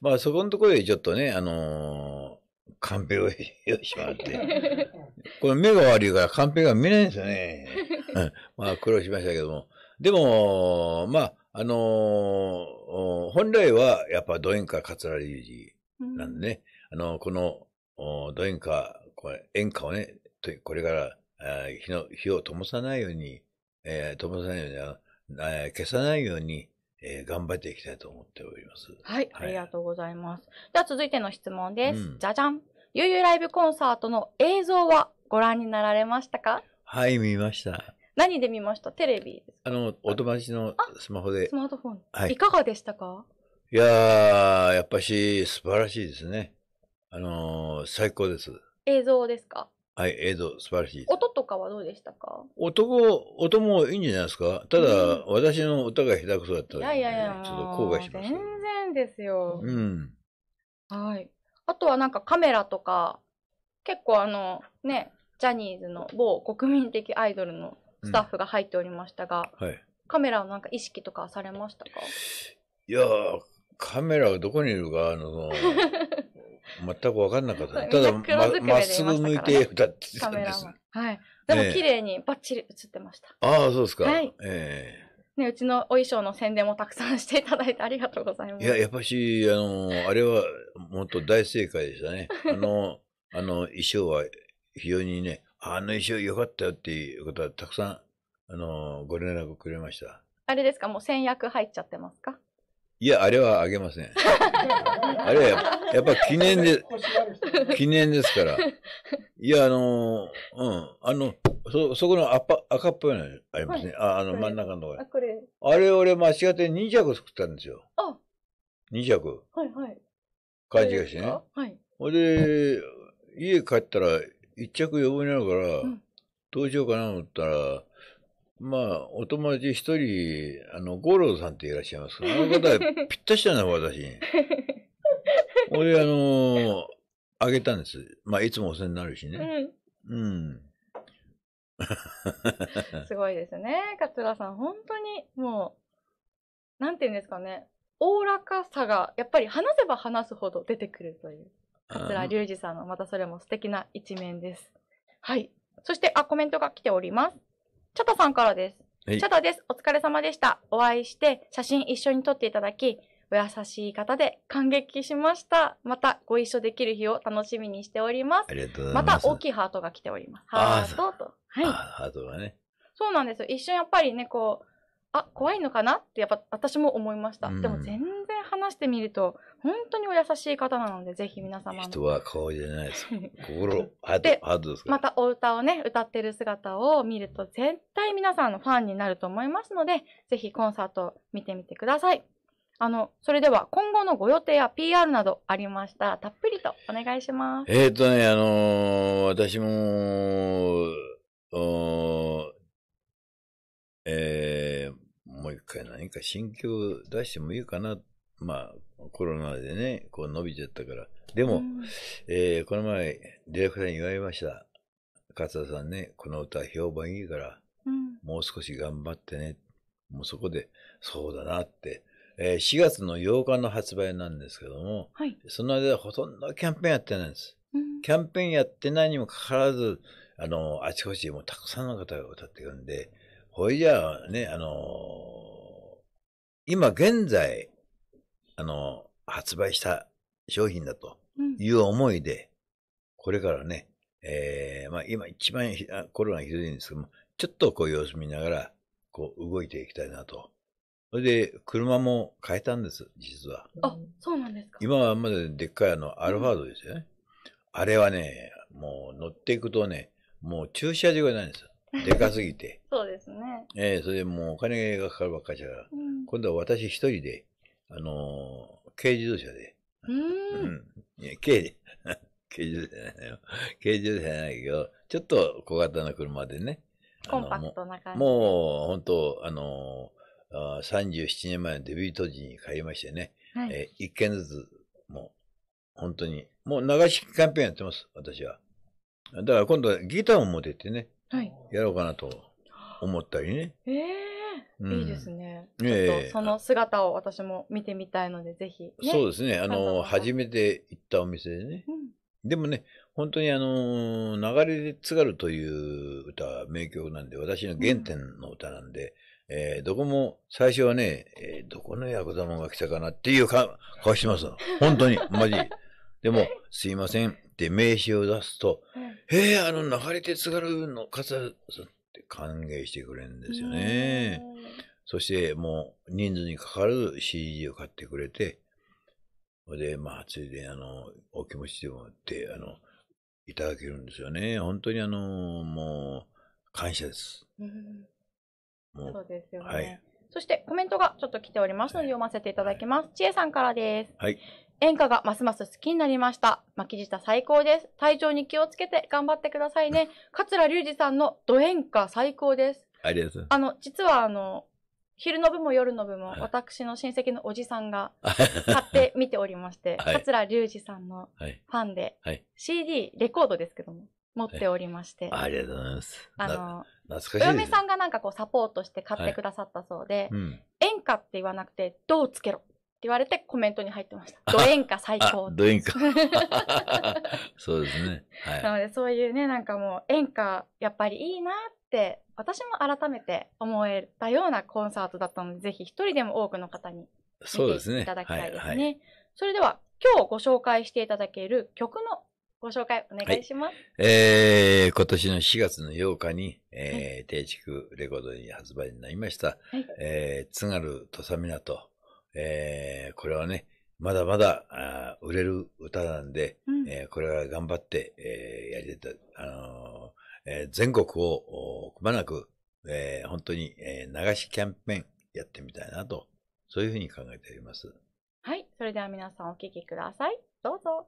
まあ、そこのところでちょっとね、あのー、カンペをしてしまって。これ目が悪いからカンペが見ないんですよね。うん、まあ、苦労しましたけども。でも、まあ、あのー、本来はやっぱド演歌桂隆二なんでね、うん、あの、このドンカ、これ演歌をね、これから火の火を灯さないように、えー、灯さないように、えー、消さないように、えー、頑張っていきたいと思っております。はい、はい、ありがとうございます。では続いての質問です。うん、じゃじゃんゆうゆうライブコンサートの映像はご覧になられましたかはい、見ました。何で見ましたテレビあの、お友達のスマホで。スマートフォン。はい。いかがでしたかいやー、やっぱし素晴らしいですね。あのー、最高です。映像ですかはい、映像、素晴らしい。音とかはどうでしたか音も、音もいいんじゃないですかただ、うん、私の歌が下手くそだったら、ね、いやいやいや、ちょっと後悔しました。全然ですよ。うん。はい。あとはなんかカメラとか、結構あの、ね、ジャニーズの某国民的アイドルのスタッフが入っておりましたが、うん、はい、カメラのなんか意識とかされましたかいやカメラがどこにいるか、あの、全く分かんなかった。ただ、ま、っすぐ向いて歌ってたんです。はい。でも、綺麗にバッチリ映ってました。ああ、そうですか。はい。ええね、うちのお衣装の宣伝もたくさんしていただいてありがとうございます。いや、やっぱし、あの、あれは、もっと大正解でしたね。あの、あの、衣装は非常にね、あの衣装良かったよっていうことはたくさん、あの、ご連絡くれました。あれですかもう先約入っちゃってますかいや、あれはあげません。あれはやっぱ記念で、記念ですから。いや、あのー、うん、あの、そ、そこの赤赤っぽいのありますね。はい、あ、あの真ん中のあ、これ。あれ俺間違って2着作ったんですよ。あ2着。はいはい。感じがしてね。はい。ほで、家帰ったら1着余分になるから、うん、どうしようかなと思ったら、まあ、お友達一人、あの、五郎さんっていらっしゃいますあの方はぴったしだな、私に。俺、あのー、あげたんです。まあ、いつもお世話になるしね。うん。うん。すごいですね。桂さん、本当に、もう、なんて言うんですかね。おおらかさが、やっぱり話せば話すほど出てくるという、桂隆二さんの、またそれも素敵な一面です。はい。そして、あ、コメントが来ております。チャタさんからです。チャタです。お疲れ様でした。お会いして、写真一緒に撮っていただき、お優しい方で感激しました。またご一緒できる日を楽しみにしております。ありがとうございます。また大きいハートが来ております。ハートと。はい。ハートがね。そうなんですよ。一瞬やっぱりね、こう、あ、怖いのかなってやっぱ私も思いました。うん、でも全然話してみると、本当にお優しい方なので、ぜひ皆様人は顔じゃないです。心、ハードですまたお歌をね、歌ってる姿を見ると、絶対皆さんのファンになると思いますので、ぜひコンサート見てみてください。あの、それでは今後のご予定や PR などありましたら、たっぷりとお願いします。えっ、とね、あのー、私も、おーえー一回何か新規出してもいいかな。まあ、コロナでね、こう伸びちゃったから。でも、うん、えー、この前、ディレクターに言われました。勝田さんね、この歌評判いいから、うん、もう少し頑張ってね。もうそこで、そうだなって。えー、4月の8日の発売なんですけども、はい、その間ほとんどキャンペーンやってないんです。うん、キャンペーンやってないにもかかわらず、あの、あちこちもたくさんの方が歌ってくるんで、ほいじゃあね、あのー、今現在、あのー、発売した商品だという思いで、うん、これからね、えー、まあ今一番コロナひどいんですけども、ちょっとこう様子見ながら、こう動いていきたいなと。それで、車も変えたんです、実は。あ、そうなんですか今はまででっかいあの、アルファードですよね。うん、あれはね、もう乗っていくとね、もう駐車場がないんですよ。でかすぎて。そうですね。ええー、それでもうお金がかかるばっかりだから、うん、今度は私一人で、あのー、軽自動車で。うん。うん、軽 軽自動車じゃないよ。軽自動車じゃないけど、ちょっと小型の車でね。コンパクトな感じも。もう、本当あのー、37年前のデビュー当時に帰りましてね、はい、えー、一軒ずつ、もう、本当に、もう流しキャンペーンやってます、私は。だから今度はギターも持っててね。やろうかなと思ったりね。ええーうん、いいですね。ちょっとその姿を私も見てみたいので、ぜひ、ね、そうですね。あの、初めて行ったお店でね。うん、でもね、本当にあの、流れで津軽という歌は名曲なんで、私の原点の歌なんで、うん、えー、どこも、最初はね、えー、どこのヤクザもが来たかなっていうか顔してますの。本当に、マジ。でも、すいませんって名刺を出すと、へえ、あの、流れて津軽の傘って歓迎してくれるんですよね。そしてもう人数にかかる CD を買ってくれて、で、まあ、ついで、あの、お気持ちでもって、あの、いただけるんですよね。本当にあの、もう、感謝です。うそうですよね。はい。そしてコメントがちょっと来ておりますので読ませていただきます。はい、ちえさんからです。はい。演歌がますます好きになりました。巻き舌最高です。体調に気をつけて頑張ってくださいね。桂隆二さんのド演歌最高です。ありがとうございます。あの、実はあの、昼の部も夜の部も、私の親戚のおじさんが買って見ておりまして、はい、桂隆二さんのファンで、はい、CD、レコードですけども、持っておりまして。はい、ありがとうございます。あの、懐かしい、ね、嫁さんがなんかこうサポートして買ってくださったそうで、はいうん、演歌って言わなくて、どうつけろ言われてコメントに入ってました。ド演歌最高。ド演歌。そうですね。はい、なのでそういうね、なんかもう演歌やっぱりいいなって私も改めて思えたようなコンサートだったので、ぜひ一人でも多くの方に見ていただきたいですね。そ、ねはいはい、それでは今日ご紹介していただける曲のご紹介お願いします。はい、えー、今年の4月の8日に、えー、い、定畜レコードに発売になりました、はい、えー、津軽土佐港えー、これはね、まだまだあ売れる歌なんで、うん、えー、これは頑張って、えー、やりてたあのー、えー、全国をくまなく、えー、本当に、えー、流しキャンペーンやってみたいなと、そういうふうに考えております。はい、それでは皆さんお聴きください。どうぞ。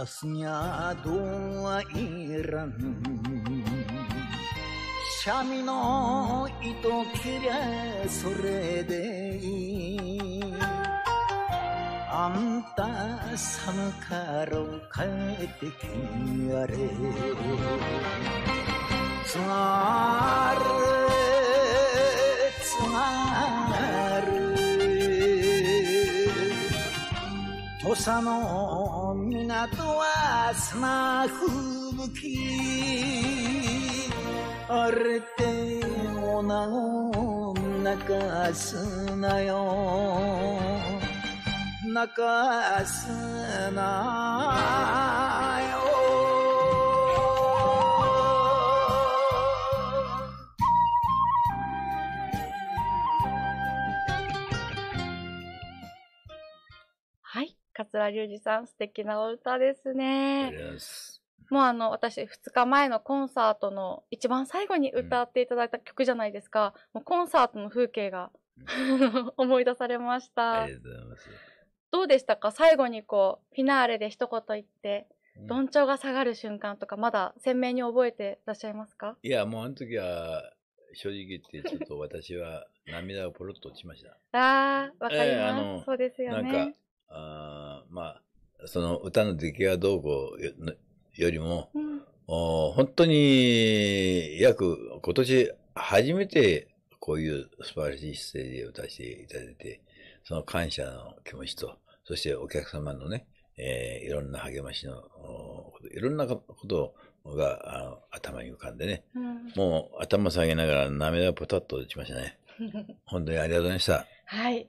Kasnyado iran Shami no ito kire sore de Anta samu karo kaete kiyare Tsugare tsugare 土佐の港は砂吹雪荒れて女を泣かすなよ泣かすなよ桂隆二さん、素敵なお歌ですね。Yes. もうあの、私、2日前のコンサートの一番最後に歌っていただいた曲じゃないですか。うん、もうコンサートの風景が 思い出されました。ありがとうございます。どうでしたか最後にこう、フィナーレで一言言って、うん、どんちょうが下がる瞬間とか、まだ鮮明に覚えてらっしゃいますかいや、もうあの時は、正直言ってちょっと私は涙をポロッと落ちました。ああ、わかります、えー、そうですよね。なんかあまあ、その歌の出来がどうこうよりも、うん、お本当に約今年初めてこういう素晴らしい姿勢で歌していただいて、その感謝の気持ちと、そしてお客様のね、えー、いろんな励ましの、いろんなことが頭に浮かんでね、うん、もう頭下げながら涙がポタッと落ちましたね。本当にありがとうございました。はい。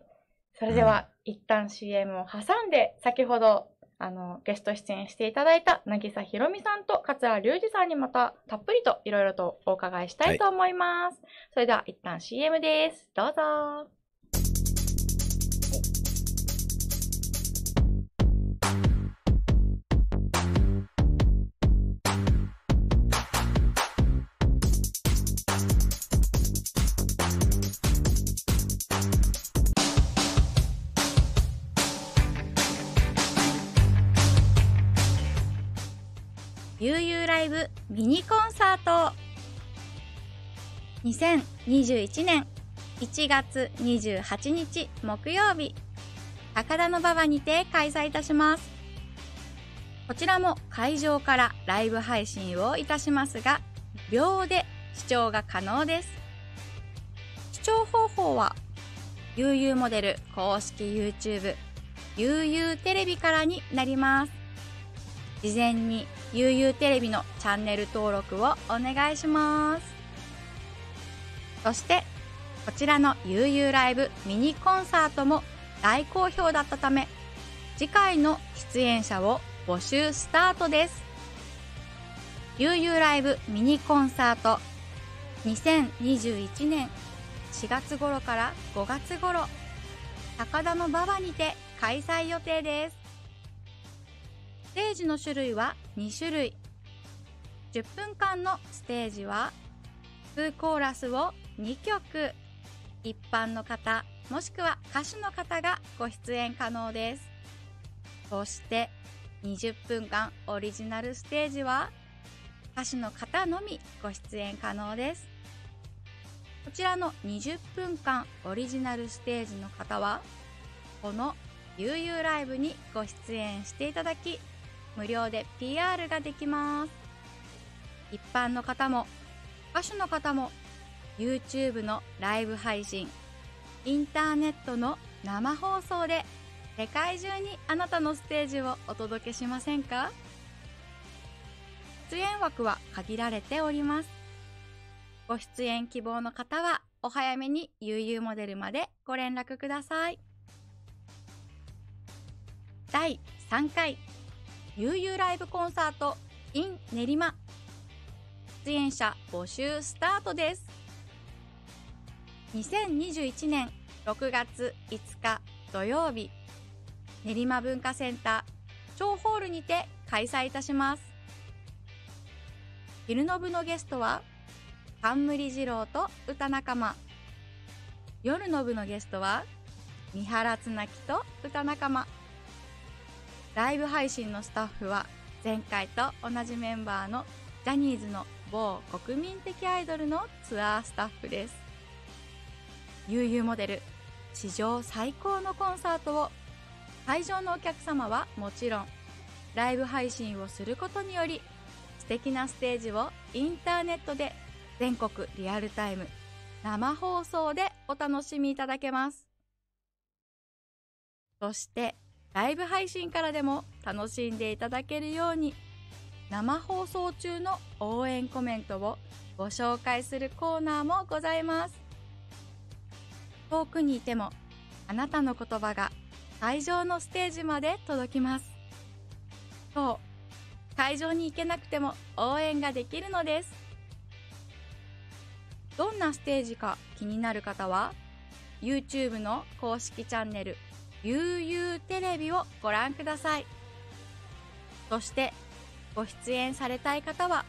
それでは、うん一旦 CM を挟んで、先ほどあの、ゲスト出演していただいた、渚ひろみさんと桂隆二さんにまたたっぷりといろいろとお伺いしたいと思います。はい、それでは一旦 CM です。どうぞ。ブミニコンサート2021年1月28日木曜日高田馬場にて開催いたしますこちらも会場からライブ配信をいたしますが秒で視聴が可能です視聴方法は UU モデル公式 YouTube UU テレビからになります事前にゆうテレビのチャンネル登録をお願いします。そして、こちらのゆうゆうライブミニコンサートも大好評だったため、次回の出演者を募集スタートです。ゆうゆうライブミニコンサート2021年4月頃から5月頃、高田の馬場にて開催予定です。ステージの種類は2種類。10分間のステージは、フコーラスを2曲、一般の方、もしくは歌手の方がご出演可能です。そして、20分間オリジナルステージは、歌手の方のみご出演可能です。こちらの20分間オリジナルステージの方は、この悠々ライブにご出演していただき無料で PR ができます。一般の方も、歌手の方も、YouTube のライブ配信、インターネットの生放送で世界中にあなたのステージをお届けしませんか出演枠は限られております。ご出演希望の方はお早めに UU モデルまでご連絡ください。第3回悠々ライブコンサート in 練馬出演者募集スタートです2021年6月5日土曜日練馬文化センター超ホールにて開催いたします昼の部のゲストは冠二郎と歌仲間夜の部のゲストは三原綱木と歌仲間ライブ配信のスタッフは前回と同じメンバーのジャニーズの某国民的アイドルのツアースタッフです。UU モデル史上最高のコンサートを会場のお客様はもちろんライブ配信をすることにより素敵なステージをインターネットで全国リアルタイム生放送でお楽しみいただけます。そしてライブ配信からでも楽しんでいただけるように生放送中の応援コメントをご紹介するコーナーもございます遠くにいてもあなたの言葉が会場のステージまで届きますそう、会場に行けなくても応援ができるのですどんなステージか気になる方は YouTube の公式チャンネルゆうテレビをご覧ください。そして、ご出演されたい方は、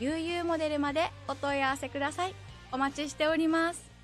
ゆうモデルまでお問い合わせください。お待ちしております。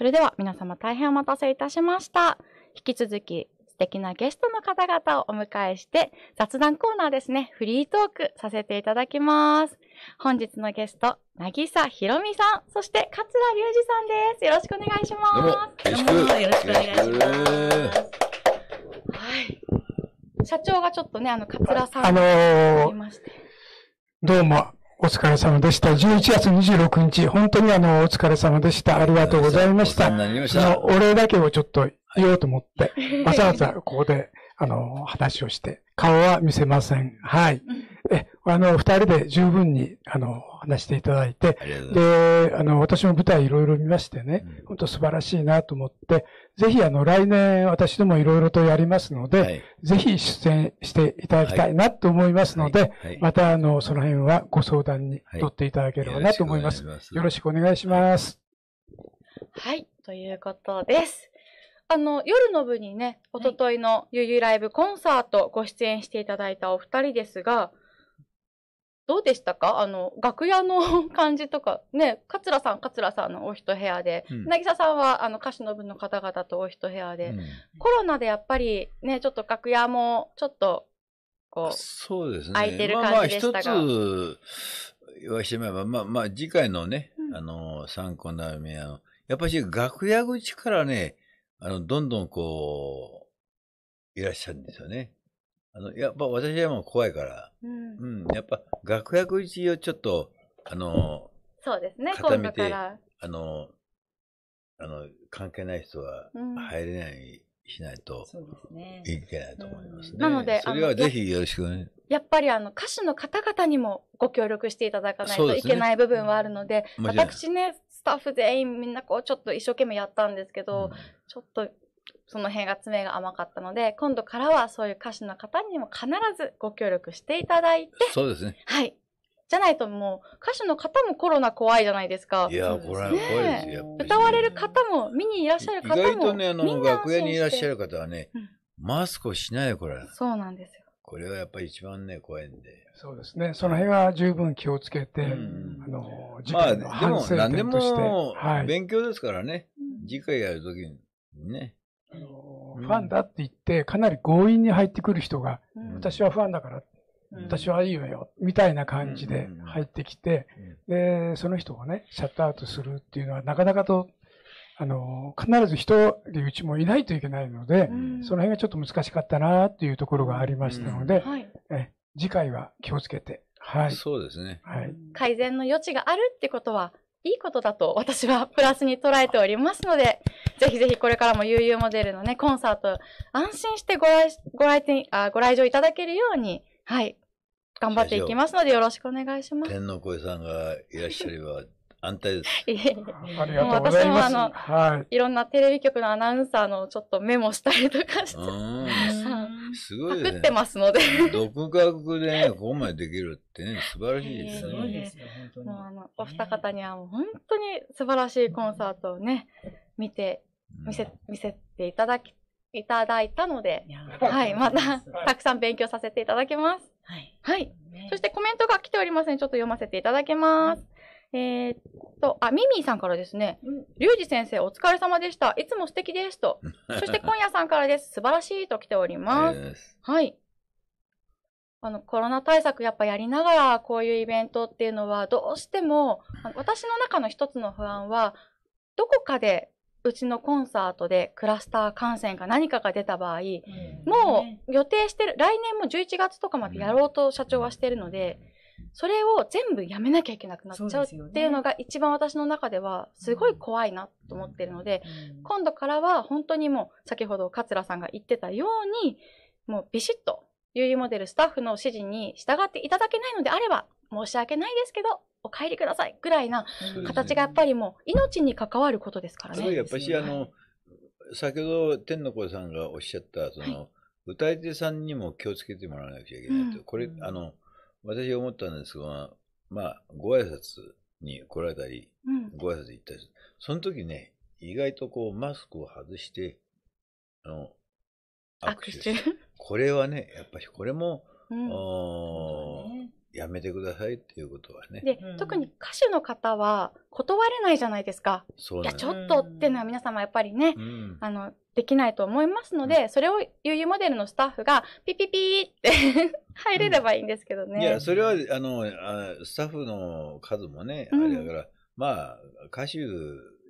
それでは皆様大変お待たせいたしました。引き続き素敵なゲストの方々をお迎えして雑談コーナーですね、フリートークさせていただきます。本日のゲスト、渚ぎさひろみさん、そして桂隆二さんです。よろしくお願いします。どうもよろしくお願いします。はい。社長がちょっとね、あの、桂さんあのー、どうも、お疲れ様でした。11月26日、本当にあの、お疲れ様でした。ありがとうございました。あの、お礼だけをちょっと言おうと思って、わざわざここで、あの、話をして、顔は見せません。はい。え、あの、二人で十分に、あの、話していただいて、いで、あの、私も舞台いろいろ見ましてね、うん、本当素晴らしいなと思って、ぜひ、あの、来年私どもいろいろとやりますので、はい、ぜひ出演していただきたいなと思いますので、また、あの、その辺はご相談に取っていただければなと思います。よろしくお願いします。はい、ということです。あの、夜の部にね、おとといのゆゆライブコンサートご出演していただいたお二人ですが、どうでしたかあの、楽屋の 感じとか、ね、桂さん、桂さんのお一部屋で、なぎささんは、あの、歌手の部の方々とお一部屋で、うん、コロナでやっぱり、ね、ちょっと楽屋も、ちょっと、こう、そうですね。空いてる感じでしたが。まあ、まあ一つ、言わしてみれば、まあ、まあ、次回のね、うん、あの、参考になるややっぱり楽屋口からね、あの、どんどんこう、いらっしゃるんですよね。あの、やっぱ私はもう怖いから、うん、うん、やっぱ楽屋口をちょっと、あの、そうですね、固めて、あの、あの、関係ない人は入れない、しないといけないと思いますね。うん、なので、それはぜひよろしくね。やっぱりあの歌手の方々にもご協力していただかないといけない部分はあるので、でねうん、私ね、スタッフ全員みんなこうちょっと一生懸命やったんですけど、うん、ちょっとその辺が爪が甘かったので、今度からはそういう歌手の方にも必ずご協力していただいて。そうですね。はい。じゃないともう、歌手の方もコロナ怖いじゃないですか。いや、これは怖いですよ、歌われる方も、見にいらっしゃる方も。意外とね、あの、楽屋にいらっしゃる方はね、マスクをしないよ、これ。そうなんですよ。これはやっぱり一番ね、怖いんで。そうですね。その辺は十分気をつけて、あの、次回の反省点として。まあ、でも何でも、勉強ですからね。次回やるときにね。うん、ファンだって言って、かなり強引に入ってくる人が、うん、私はファンだから、うん、私はいいわよ、みたいな感じで入ってきて、で、その人をね、シャットアウトするっていうのは、なかなかと、あの、必ず人でうちもいないといけないので、その辺がちょっと難しかったなっていうところがありましたので、はい、え次回は気をつけて、はい。そうですね。はい。改善の余地があるってことは、いいことだと私はプラスに捉えておりますので、ぜひぜひこれからも悠々モデルのね、コンサート、安心してご来ご来店あ、ご来場いただけるように、はい、頑張っていきますのでよろしくお願いします。天の声さんがいらっしゃれば、安泰です。いえ、ありがとうございます。私もあの、はい、いろんなテレビ局のアナウンサーのちょっとメモしたりとかして。すごい、ね。ってますので独学でね、ここまでできるってね、素晴らしいですね。すごいですよ、本当に。あの、お二方には本当に素晴らしいコンサートをね、見て、見せ、見せていただき、いただいたので、はい、また、たくさん勉強させていただきます。はい。はい。そしてコメントが来ておりますので、ちょっと読ませていただきます。えー、っと、あ、ミミーさんからですね、リュウジ先生お疲れ様でした。いつも素敵ですと。そして今夜さんからです。素晴らしいと来ております。はい。あの、コロナ対策やっぱやりながら、こういうイベントっていうのは、どうしても、私の中の一つの不安は、どこかでうちのコンサートでクラスター感染か何かが出た場合、もう予定してる、来年も11月とかまでやろうと社長はしてるので、それを全部やめなきゃいけなくなっちゃうっていうのが一番私の中ではすごい怖いなと思ってるので、今度からは本当にもう先ほど桂さんが言ってたように、もうビシッと、有利モデルスタッフの指示に従っていただけないのであれば、申し訳ないですけど、お帰りくださいぐらいな形がやっぱりもう命に関わることですからね。そうやっぱし、あの、先ほど天の声さんがおっしゃった、その、はい、歌い手さんにも気をつけてもらわなきゃいけないと。うん、これ、あの、私思ったんですが、まあ、ご挨拶に来られたり、うん、ご挨拶行ったり、その時ね、意外とこう、マスクを外して、あの、握手。して。これはね、やっぱりこれも、うん、やめてくださいっていうことはね。で、特に歌手の方は断れないじゃないですか。そう、ね、いや、ちょっとっていうのは皆様やっぱりね、うん、あの、できないと思いますので、それを UU モデルのスタッフがピピピーって 入れればいいんですけどね。うん、いや、それは、あのあ、スタッフの数もね、あれだから、うん、まあ、歌手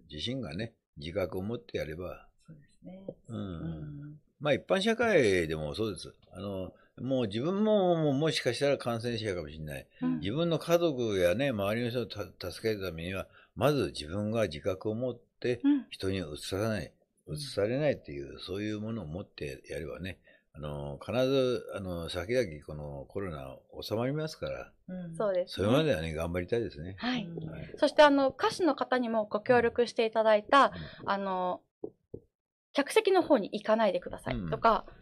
自身がね、自覚を持ってやれば。そうですね。うん。うん、まあ、一般社会でもそうです。あの、もう自分ももしかしたら感染者かもしれない。自分の家族やね、周りの人を助けるためには、まず自分が自覚を持って人にうつさない。移されないっていう、そういうものを持ってやればね、あの必ずあの先々このコロナ収まりますから、そうです、それまではね頑張りたいですね。はい。はい、そしてあの歌手の方にもご協力していただいた、うん、あの客席の方に行かないでくださいとか、うん、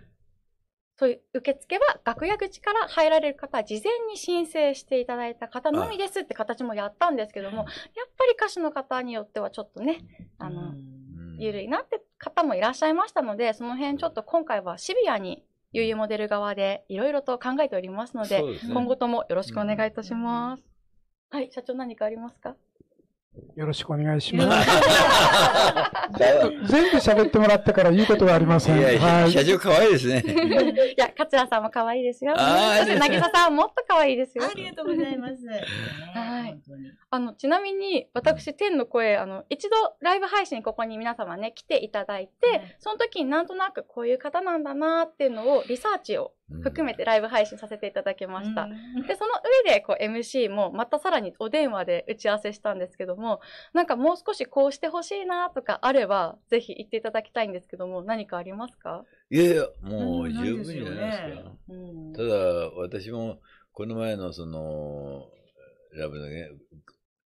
そういう受付は楽屋口から入られる方事前に申請していただいた方のみですって形もやったんですけども、やっぱり歌手の方によってはちょっとね、あの、うん緩いなって方もいらっしゃいましたので、その辺ちょっと今回はシビアに悠うモデル側でいろいろと考えておりますので、ね、今後ともよろしくお願いいたします。うん、はい、社長何かありますかよろしくお願いします。全部喋ってもらったから言うことはありません。いやいや、はい、社長可愛いですね。いや、桂さんも可愛いですよ。そして、なぎささんもっと可愛いですよ。ありがとうございます。はい。あの、ちなみに、私、天の声、あの、一度ライブ配信ここに皆様ね、来ていただいて、その時になんとなくこういう方なんだなっていうのをリサーチを含めてライブ配信させていただきました。で、その上でこう MC もまたさらにお電話で打ち合わせしたんですけども、なんかもう少しこうしてほしいなとかあれば、ぜひ言っていただきたいんですけども、何かありますかいやいや、もう十分じゃないですか。すね、ただ、私もこの前のその、ラブのね、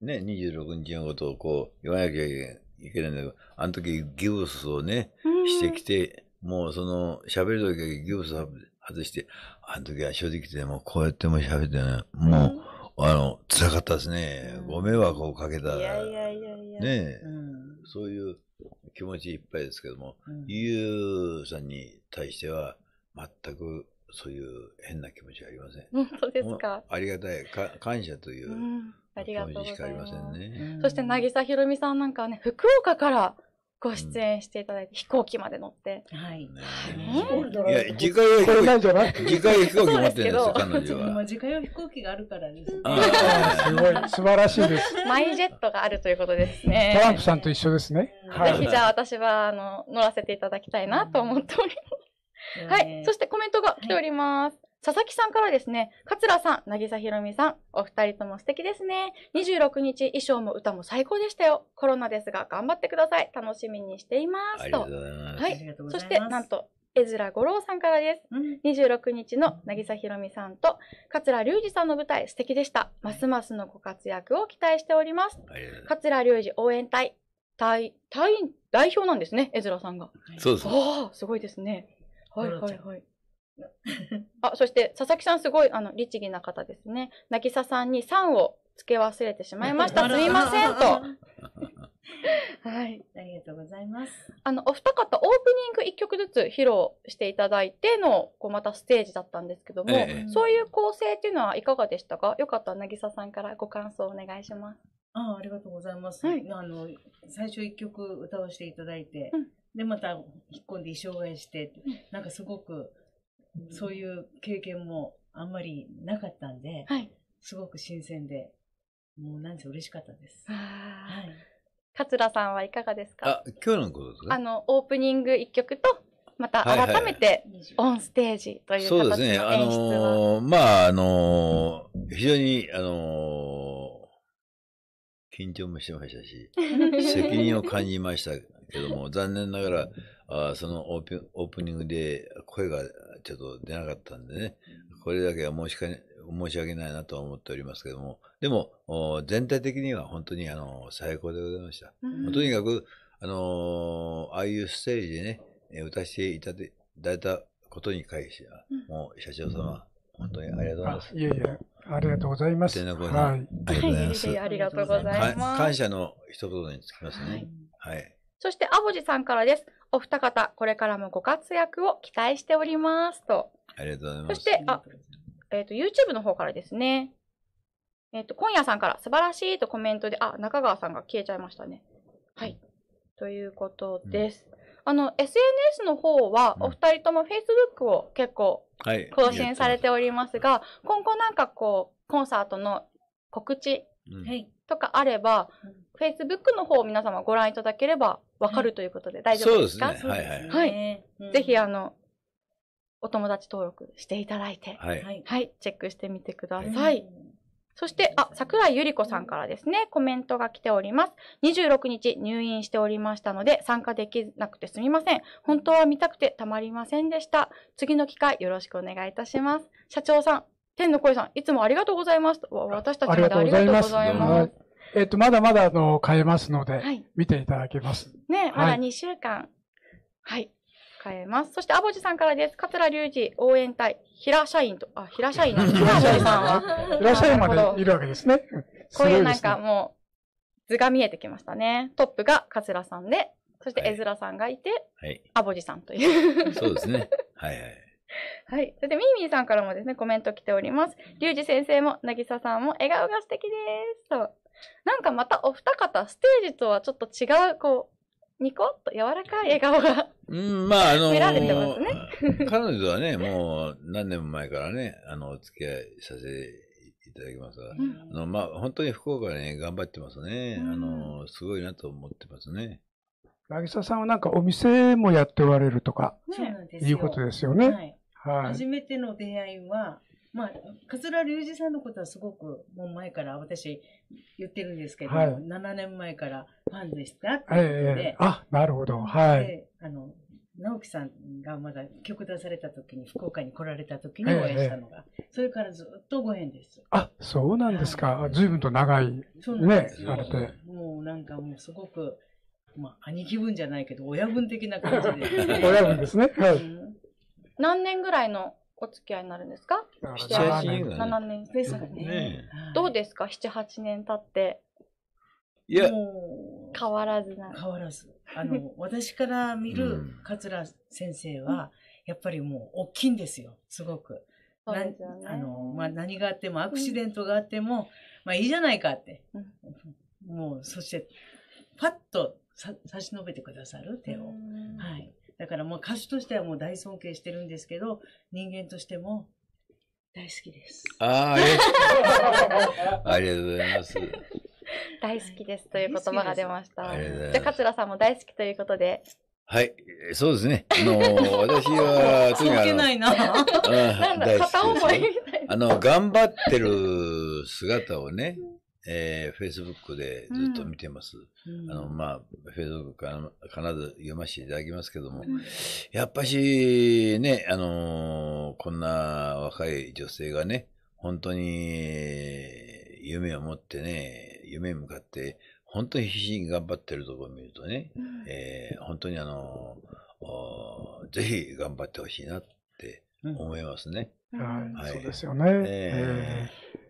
ね、26日のことをこう言わなきゃいけないんだけど、あの時ギブスをね、してきて、もうその喋る時はギブス外して、あの時は正直でもこうやっても喋ってね、もう、あの、辛かったですね。ご迷惑をかけた。いやいやいやいや。ねえ、そういう気持ちいっぱいですけども、ゆうさんに対しては、全くそういう変な気持ちありません。本当ですか。ありがたいか、感謝という。ありがとうございまね。そして、渚ひろみさんなんかはね、福岡からご出演していただいて、飛行機まで乗って。はい。いや、自家用飛行機。次回自家用飛行機持ってるんですよ、彼女は。自家用飛行機があるからです。すごい。素晴らしいです。マイジェットがあるということですね。トランプさんと一緒ですね。はい。ぜひじゃあ私は、あの、乗らせていただきたいなと思っております。はい。そしてコメントが来ております。佐々木さんからですね、桂さん、渚ひろみさん、お二人とも素敵ですね。26日、衣装も歌も最高でしたよ。コロナですが、頑張ってください。楽しみにしています。と。はい。そして、なんと、絵面五郎さんからです。うん、26日の渚ひろみさんと桂隆二さんの舞台素敵でした。ますますのご活躍を期待しております。桂隆二応援隊、隊、隊員代表なんですね、絵面さんが。そうです。ああ、すごいですね。はいはいはい。あ、そして、佐々木さんすごい、あの、律儀な方ですね。渚さんに3を付け忘れてしまいました。すみませんと。はい。ありがとうございます。あの、お二方、オープニング1曲ずつ披露していただいての、こう、またステージだったんですけども、ええ、そういう構成っていうのはいかがでしたかよかったら、なさんからご感想をお願いします。あありがとうございます。はい、あの、最初1曲歌わせていただいて、うん、で、また、引っ込んで衣装替えして、なんかすごく、そういう経験もあんまりなかったんで、はい、すごく新鮮で、もうなんせ嬉しかったです。はい。桂さんはいかがですかあ、今日のことですかあの、オープニング1曲と、また改めてオンステージという形のそうですね。あのー、まあ、あのー、非常に、あのー、緊張もしてましたし、責任を感じましたけども、残念ながら、あそのオープオープニングで声がちょっと出なかったんでね、これだけは申しか申し訳ないなと思っておりますけども、でも、全体的には本当にあの最高でございました。うん、とにかく、あのああいうステージでね、歌していただいたことに関しては、もう社長様、うん、本当にありがとうございます。いえいえ、ありがとうございます。はい、ありがとうございます。はい、感謝の一言につきますね。はい、はいそして、アボジさんからです。お二方、これからもご活躍を期待しております。と。ありがとうございます。そして、あ、えっ、ー、と、YouTube の方からですね。えっ、ー、と、今夜さんから素晴らしいとコメントで、あ、中川さんが消えちゃいましたね。はい。ということです。うん、あの、SNS の方は、お二人とも Facebook を結構更新されておりますが、はい、今後なんかこう、コンサートの告知とかあれば、うん、Facebook の方を皆様ご覧いただければわかるということで、大丈夫ですかそうですね。はい、はいぜひ、あの、お友達登録していただいて、はい、はい、チェックしてみてください。そして、あ、桜井ゆり子さんからですね、コメントが来ております。26日入院しておりましたので、参加できなくてすみません。本当は見たくてたまりませんでした。次の機会よろしくお願いいたします。社長さん、天の声さん、いつもありがとうございます。私たちまでありがとうございます。えっと、まだまだあの変えますので、はい、見ていただけます。ね、まだ2週間。はい。変えます。そして、アボジさんからです。桂隆二応援隊、平社員と、あ、平社員 平社員さんは。平社員までいるわけですね。こういうなんかもう、図が見えてきましたね。トップが桂さんで、そして絵面さんがいて、はい、アボジさんという。そうですね。はいはい。はい。それで、ミーミーさんからもですね、コメント来ております。リュウジ先生も、なぎささんも、笑顔が素敵です。と。なんかまたお二方、ステージとはちょっと違う、こう、ニコッと柔らかい笑顔が、うん、まあ、あのー、見られてますね。彼女はね、もう何年も前からね、あの、お付き合いさせていただきますが、うん、あの、まあ、本当に福岡ね、頑張ってますね。あの、すごいなと思ってますね。渚さんはなんかお店もやっておられるとか、ね、いうことですよね。はい。はい、初めての出会いは、まあ、桂隆二さんのことはすごく、もう前から私言ってるんですけど、はい、7年前からファンでしたって言って、えあ、なるほど。はい。あの、直樹さんがまだ曲出された時に、福岡に来られた時にお会いしたのが、え、それからずっとご縁です。あ、そうなんですか。はい、随分と長い、ね、されて。もうなんかもうすごく、まあ、兄貴分じゃないけど、親分的な感じで。親分ですね。はい。何年ぐらいのお付き合いになるんですか ?7 年。7年ですね。ねどうですか七八年経って。いや。変わらずな。変わらず。あの、私から見る桂先生は、やっぱりもう大きいんですよ。すごく。そうですよ、ね、あの、まあ、何があっても、アクシデントがあっても、うん、まあいいじゃないかって。うん、もう、そして、パッとさ差し伸べてくださる手を。はい。だからもう歌手としてはもう大尊敬してるんですけど、人間としても大好きです。ああ、ありがとうございます。大好きですという言葉が出ました。じゃ桂さんも大好きということで。はい、そうですね。あの、私は、とにかく。ないな。あの、頑張ってる姿をね、えー、フェイスブックでずっと見てます。うん、あの、まあ、フェイスブックから必ず読ませていただきますけども、うん、やっぱし、ね、あのー、こんな若い女性がね、本当に夢を持ってね、夢に向かって、本当に必死に頑張ってるところを見るとね、うん、えー、本当にあのー、ぜひ頑張ってほしいなって思いますね。はい、そうですよね。えー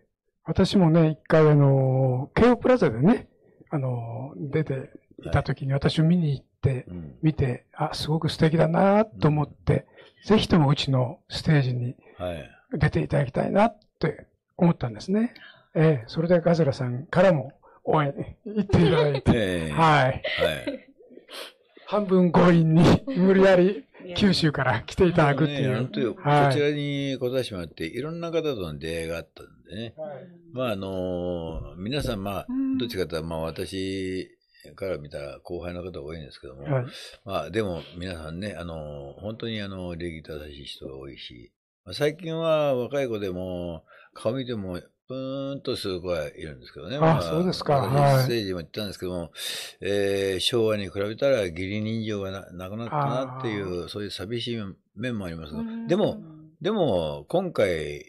私もね、一回あの、京王プラザでね、あの、出ていた時に私を見に行って、見て、あ、すごく素敵だなと思って、ぜひともうちのステージに出ていただきたいなって思ったんですね。ええ、それでガズラさんからも応援行っていただいて、はい。半分強引に 無理やり九州から来ていただくっていう。いこちらに来させって、いろんな方との出会いがあったでね。はい、まあ、あのー、皆さん、まあ、どっちかというと、まあ、私から見たら後輩の方が多いんですけども、はい、まあ、でも皆さんね、あのー、本当に、あの、礼儀正しい人が多いし、まあ、最近は若い子でも、顔見ても、ぷーんとする子はいるんですけどね。まあ、そうですか。メッセージも言ったんですけども、はい、えー、昭和に比べたら義理人情がななくなったなっていう、そういう寂しい面もありますでも、でも、今回、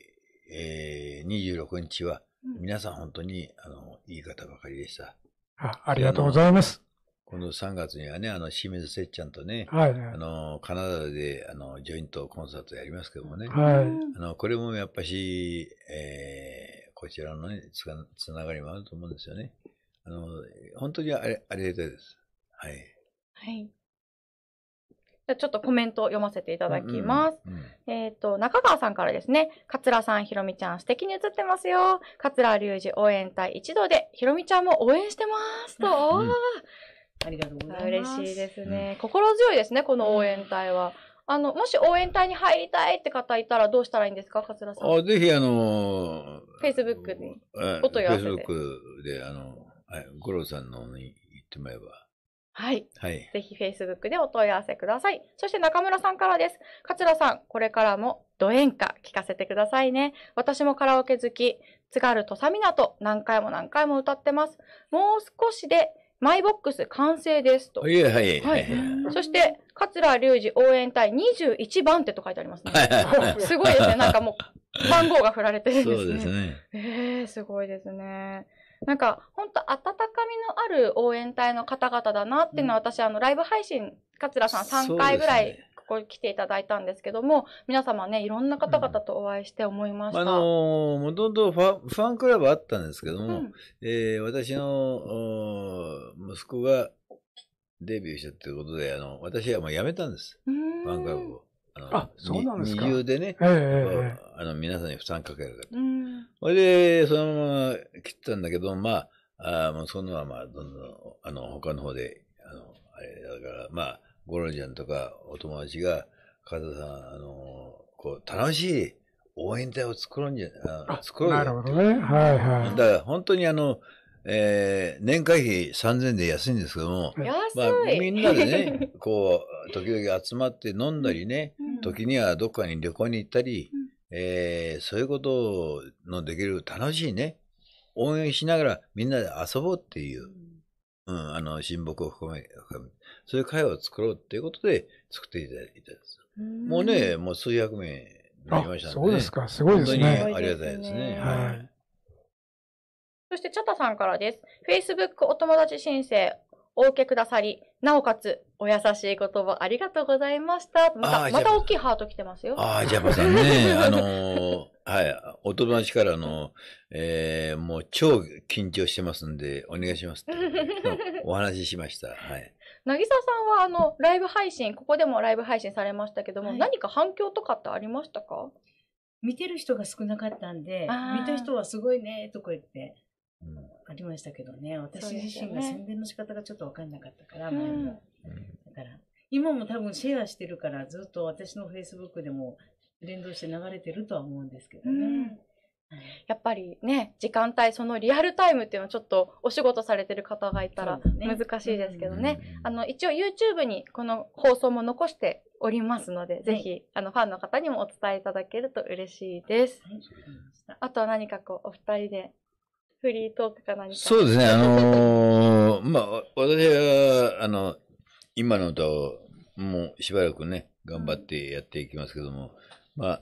えー、26日は、皆さん本当に、あの、いい方ばかりでした。あありがとうございます。この3月にはね、あの、清水せっちゃんとね、はい、あの、カナダで、あの、ジョイントコンサートやりますけどもね、はい、あの、これもやっぱし、えー、こちらのね、つつながりもあると思うんですよね。あの、本当にあれ、ありがたいです。はい。はい。ちょっとコメントを読ませていただきます。うんうんうん、えっ、ー、と、中川さんからですね、桂さん、ひろみちゃん、素敵に映ってますよ。桂隆二応援隊一同で、ひろみちゃんも応援してますと。ありがとうございます。嬉しいですね、うん。心強いですね、この応援隊は。あの、もし応援隊に入りたいって方いたらどうしたらいいんですか、桂さん。あぜひ、あのー、Facebook に、お問い合わせク Facebook で、あの、はい、五郎さんのに行ってもらえば。はい。はい。ぜひ Facebook でお問い合わせください。そして中村さんからです。桂さん、これからもド演歌聞かせてくださいね。私もカラオケ好き、津軽とさみなと何回も何回も歌ってます。もう少しでマイボックス完成ですと。はい、はい、はい。そして、桂隆二応援隊21番手と書いてありますね。すごいですね。なんかもう、番号が振られてるんですね。そうですね。ええー、すごいですね。なんか、本当温かみのある応援隊の方々だなっていうのは、うん、私、あの、ライブ配信、桂さん3回ぐらい、ここに来ていただいたんですけども、ね、皆様ね、いろんな方々とお会いして思いました。うん、あのー、もともとファンクラブあったんですけども、うん、えー、私の息子がデビューしたっていうことで、あの、私はもう辞めたんです。ファンクラブを。あそうなんですか。二重でね、あの皆さんに負担かけるから。それで、そのまま切ったんだけど、まあ、あもうそんなのはまあ、どんどん、あの、他の方で、あの、あれだから、まあ、ゴロちゃんとかお友達が、加藤さん、あの、こう、楽しい応援隊を作ろうんじゃ、あ作ろうなるほどね。はいはい。だから、本当にあの、えー、年会費3000円で安いんですけども、まあ、みんなでね、こう、時々集まって飲んだりね、時にはどっかに旅行に行ったり、えー、そういうことのできる楽しいね、応援しながらみんなで遊ぼうっていう、うん、あの、親睦を含め、そういう会を作ろうっていうことで作っていただいたんです。もうね、もう数百名になりましたんで、ね、そうですか、すごいですね。本当にありがたいですね。はいそして、チャタさんからです。Facebook お友達申請、お受けくださり、なおかつ、お優しい言葉ありがとうございました。また、また大きいハート来てますよ。ああ、ジャパさんね、あのー、はい、お友達からの、えー、もう超緊張してますんで、お願いします。お話ししました。はい。なぎささんは、あの、ライブ配信、ここでもライブ配信されましたけども、はい、何か反響とかってありましたか見てる人が少なかったんで、見た人はすごいね、とか言って、ありましたけどね、私自身が宣伝の仕方がちょっと分かんなかったから、ね、うも。だから、今も多分シェアしてるから、ずっと私の Facebook でも連動して流れてるとは思うんですけどね。やっぱりね、時間帯、そのリアルタイムっていうのはちょっとお仕事されてる方がいたら難しいですけどね。ねあの、一応 YouTube にこの放送も残しておりますので、はい、ぜひ、あの、ファンの方にもお伝えいただけると嬉しいです。はい、あとは何かこう、お二人でフリートークか何か。そうですね、あのー、まあ、私は、あの、今の歌を、もうしばらくね、頑張ってやっていきますけども、まあ、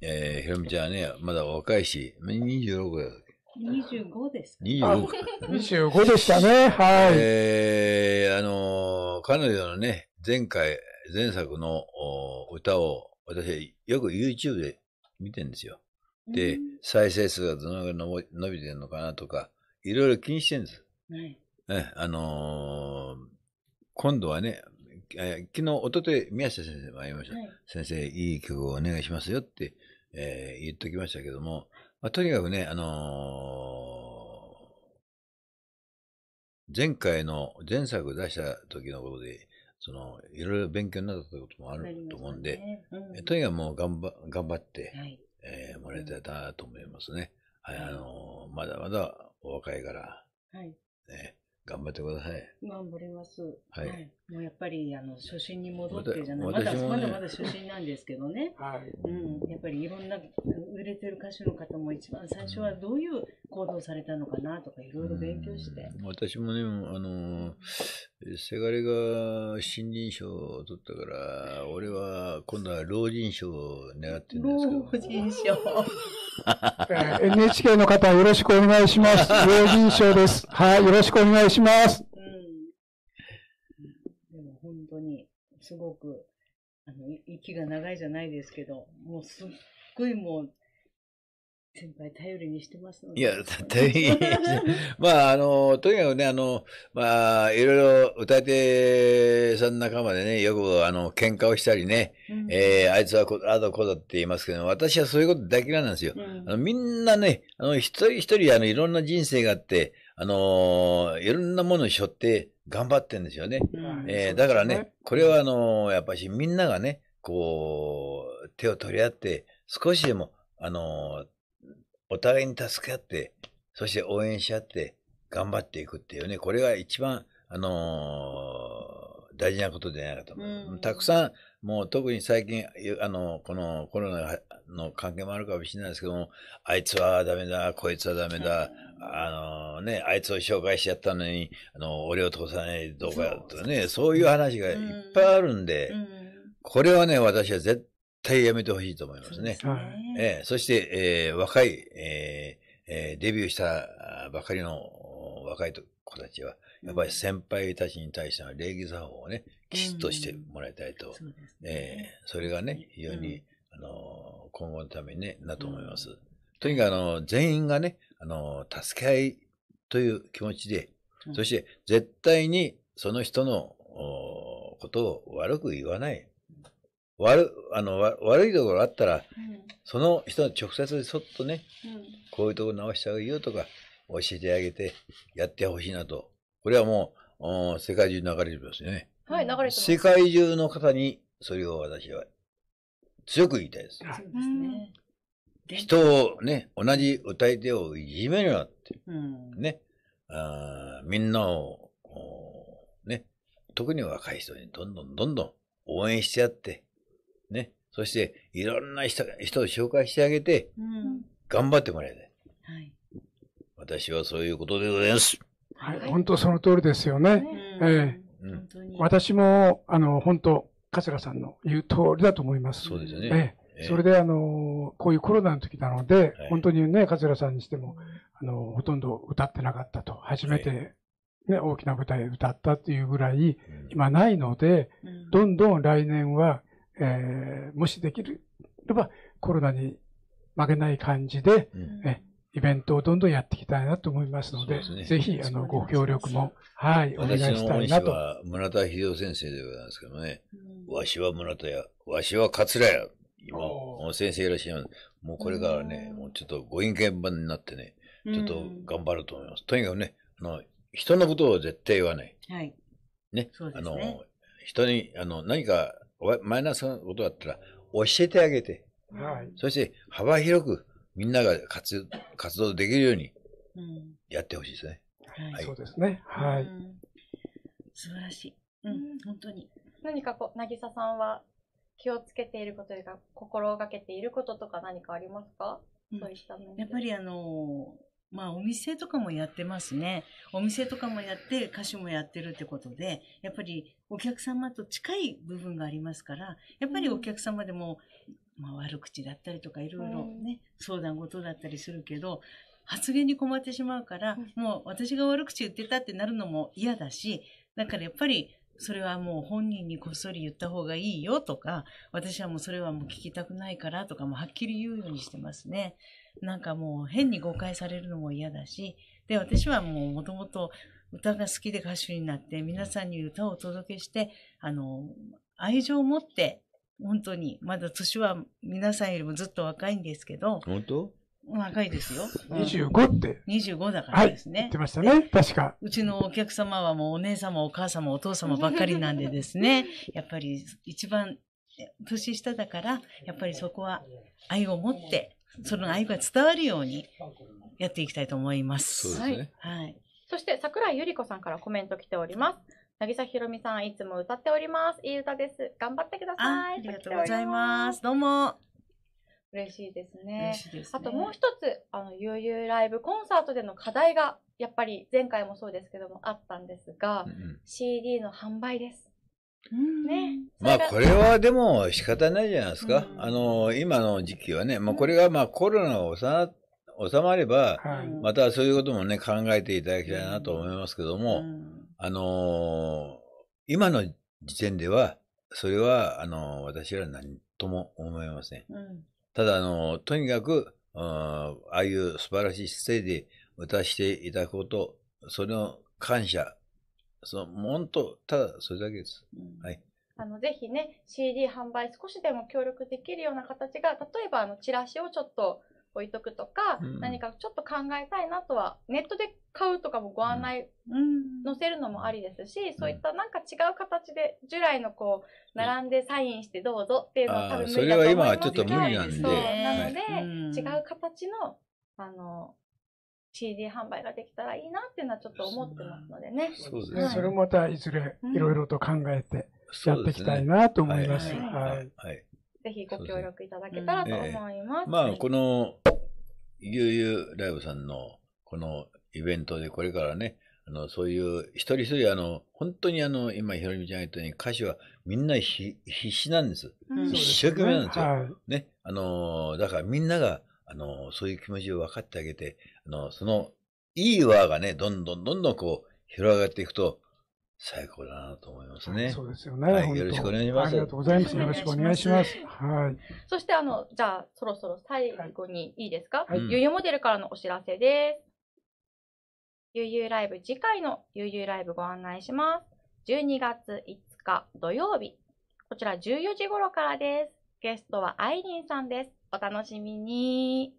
えー、ひろみちゃんはね、まだ若いし、26だっけ25ですか。25, 25でしたね。はい。えー、あのー、彼女のね、前回、前作の歌を、私よく YouTube で見てるんですよ。で、再生数がどのぐらい伸びてるのかなとか、いろいろ気にしてるんです。はい、え、あのー、今度はね、えー、昨日、おととい、宮下先生も会いました、はい、先生、いい曲をお願いしますよって、えー、言っときましたけども、まあ、とにかくね、あのー、前回の、前作出した時のことで、その、いろいろ勉強になったこともあると思うんで、ねうん、とにかくもう頑張頑張って、はいえー、生まれてたと思いますね。はい、あのー、まだまだお若いから、はい。ね、頑張ってください。頑張ります。はい。はい、もうやっぱり、あの、初心に戻ってじゃない、まだ、ね、まだまだ初心なんですけどね。はい。うん。やっぱりいろんな売れてる歌手の方も一番最初はどういう行動されたのかなとかいろいろ勉強して。私もね、あの、せがれが新人賞を取ったから、俺は今度は老人賞を狙ってるんですけど。老人賞。NHK の方よろしくお願いします。老人賞です。はい、よろしくお願いします。うん。でも本当に、すごく、あの、息が長いじゃないですけど、もうすっごいもう、先輩頼りにしてますので。いや、頼りにまあ、あの、とにかくね、あの、まあ、いろいろ歌い手さん仲間でね、よく、あの、喧嘩をしたりね、うん、えー、あいつはこあだこだって言いますけど、私はそういうことだけなんですよ。うん、あのみんなね、あの、一人一人、あの、いろんな人生があって、あの、いろんなものを背負って頑張ってんですよね。うん、えー、だからね、これは、あの、やっぱしみんながね、こう、手を取り合って、少しでも、あの、お互いに助け合って、そして応援し合って、頑張っていくっていうね、これが一番、あのー、大事なことじゃないかと思う。うん、たくさん、もう特に最近、あの、このコロナの関係もあるかもしれないですけども、あいつはダメだ、こいつはダメだ、あのね、あいつを紹介しちゃったのに、あの、俺を通さないとかとね、そういう話がいっぱいあるんで、うんうん、これはね、私は絶対やめてほしいと思いますね。すねええー、そして、えー、若い、えーえー、デビューしたばかりの若い子たちは、やっぱり先輩たちに対しての礼儀作法をね、きちっとしてもらいたいと。うん、そ、ね、えー、それがね、非常に、うん、あの、今後のために、ね、なと思います。うん、とにかく、あの、全員がね、あの、助け合いという気持ちで、そして、絶対にその人のことを悪く言わない。悪あの悪いところあったら、うん、その人の直接そっとね、うん、こういうところ直しがいいよとか教えてあげてやってほしいなとこれはもう世界中流れてますよねはい流れてます世界中の方にそれを私は強く言いたいです、ね、人をね同じ歌い手をいじめるなって、うん、ねあみんなをね特に若い人にどんどんどんどん応援してやってね。そして、いろんな人人を紹介してあげて、頑張ってもらいたい。はい、私はそういうことでございます。はい、本当その通りですよね。うん、ええー、私も、あの、本当桂さんの言う通りだと思います。そうですよね。えー、それで、あの、こういうコロナの時なので、はい、本当にね、桂さんにしても、あの、ほとんど歌ってなかったと。初めて、ね、大きな舞台で歌ったっていうぐらい、今ないので、どんどん来年は、えー、もしできればコロナに負けない感じで、うん、えイベントをどんどんやっていきたいなと思いますので、でね、ぜひ、あの、ご協力も、はい、お願いしたいなと。私の村田秀夫先生でございますけどね、うん、わしは村田や、わしは桂や、今、先生いらっしゃいます。もうこれからね、もうちょっとご意見番になってね、ちょっと頑張ると思います。とにかくね、あの、人のことを絶対言わない。はい。ね、ねあの、人に、あの、何かマイナスのことだったら教えてあげて、はい、そして幅広くみんなが活活動できるようにやってほしいですね。はい、そうですね。はい。素晴らしい。うん、本当に。何かこう、なぎささんは気をつけていることとか、心がけていることとか何かありますか、うん、そういったやっぱりあのー、まあお店とかもやってますね。お店とかもやって歌手もやってるってことで、やっぱりお客様と近い部分がありますから、やっぱりお客様でも、まあ悪口だったりとかいろいろね、相談事だったりするけど、発言に困ってしまうから、もう私が悪口言ってたってなるのも嫌だし、だからやっぱりそれはもう本人にこっそり言った方がいいよとか、私はもうそれはもう聞きたくないからとかもはっきり言うようにしてますね。なんかもう変に誤解されるのも嫌だし、で、私はもうもともと歌が好きで歌手になって、皆さんに歌をお届けして、あの、愛情を持って、本当に、まだ年は皆さんよりもずっと若いんですけど、本当若いですよ。25って。25だからですね。はい、言ってましたね。確か。うちのお客様はもうお姉様、お母様、お父様ばっかりなんでですね、やっぱり一番年下だから、やっぱりそこは愛を持って、その愛が伝わるようにやっていきたいと思います。そうですね。はい。そして桜井ゆり子さんからコメント来ております。渚ひろみさん、いつも歌っております。いい歌です。頑張ってください。ありがとうございます。どうも。嬉しいですね。すねあともう一つ、あの、ゆうゆうライブコンサートでの課題が、やっぱり前回もそうですけどもあったんですが、うん、CD の販売です。ね。まあこれはでも仕方ないじゃないですか。あの、今の時期はね、まあこれがまあコロナが収まれば、またそういうこともね、考えていただきたいなと思いますけども、うん、あのー、今の時点では、それは、あのー、私ら何とも思いません。うん、ただ、あのー、とにかく、ああいう素晴らしい姿勢で歌していただくこと、それの感謝そう、本当、ただそれだけです。うん、はい。あの、ぜひね、CD 販売少しでも協力できるような形が、例えば、あの、チラシをちょっと置いとくとか、うん、何かちょっと考えたいなとは、ネットで買うとかもご案内、うん、載せるのもありですし、うん、そういったなんか違う形で、従来のこう、並んでサインしてどうぞっていうのは多分無理だと思いますそれは今はちょっと無理なんで。そう、なので、違う形の、あの、CD 販売ができたらいいなっていうのはちょっと思ってますのでね。そうですね。はい、それもまたいずれいろいろと考えてやっていきたいなと思います。すね、はい。ぜひご協力いただけたらと思います。すねえー、まあ、この、ゆうゆうライブさんのこのイベントでこれからね、あの、そういう一人一人あの、本当にあの、今ひろみちゃんが言ったように歌手はみんな必死なんです。うん、一生懸命なんですよ。ね、はい、あの、だからみんなが、あの、そういう気持ちを分かってあげて、の、その、いい輪がね、どんどんどんどんこう、広がっていくと、最高だなと思いますね。そうですよね。はい、よろしくお願いします。ありがとうございます。よろしくお願いします。はい。そして、あの、じゃあ、そろそろ最後にいいですか、はい、ゆゆモデルからのお知らせです。ゆゆライブ、次回のゆゆライブご案内します。12月5日土曜日、こちら14時頃からです。ゲストはアイリンさんです。お楽しみに。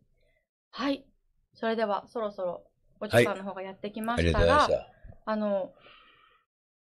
はい。それではそろそろお時間の方がやってきましたが、あの、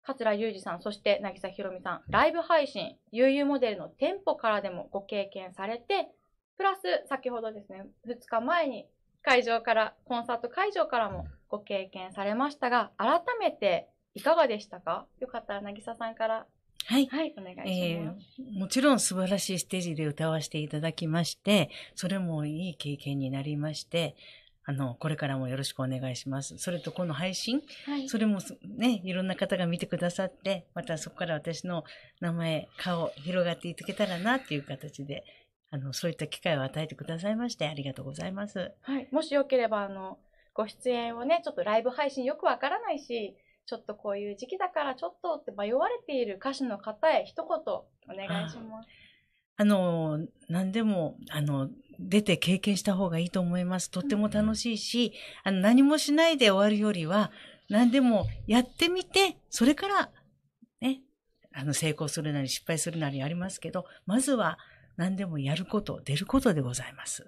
桂裕二さん、そして渚ひろみさん、ライブ配信、悠々モデルの店舗からでもご経験されて、プラス先ほどですね、2日前に会場から、コンサート会場からもご経験されましたが、改めていかがでしたかよかったら渚さんからはい。はい、お願いします、えー、もちろん素晴らしいステージで歌わせていただきまして、それもいい経験になりまして、あの、これからもよろしくお願いします。それとこの配信、はい、それもね、いろんな方が見てくださって、またそこから私の名前、顔、広がっていけたらなっていう形で、あの、そういった機会を与えてくださいまして、ありがとうございます。はい。もしよければ、あの、ご出演をね、ちょっとライブ配信よくわからないし、ちょっとこういう時期だからちょっとって迷われている歌手の方へ一言お願いします。あの、何でも、あの、出て経験した方がいいと思います。とっても楽しいし、あの何もしないで終わるよりは、何でもやってみて、それから、ね、あの成功するなり失敗するなりありますけど、まずは何でもやること、出ることでございます。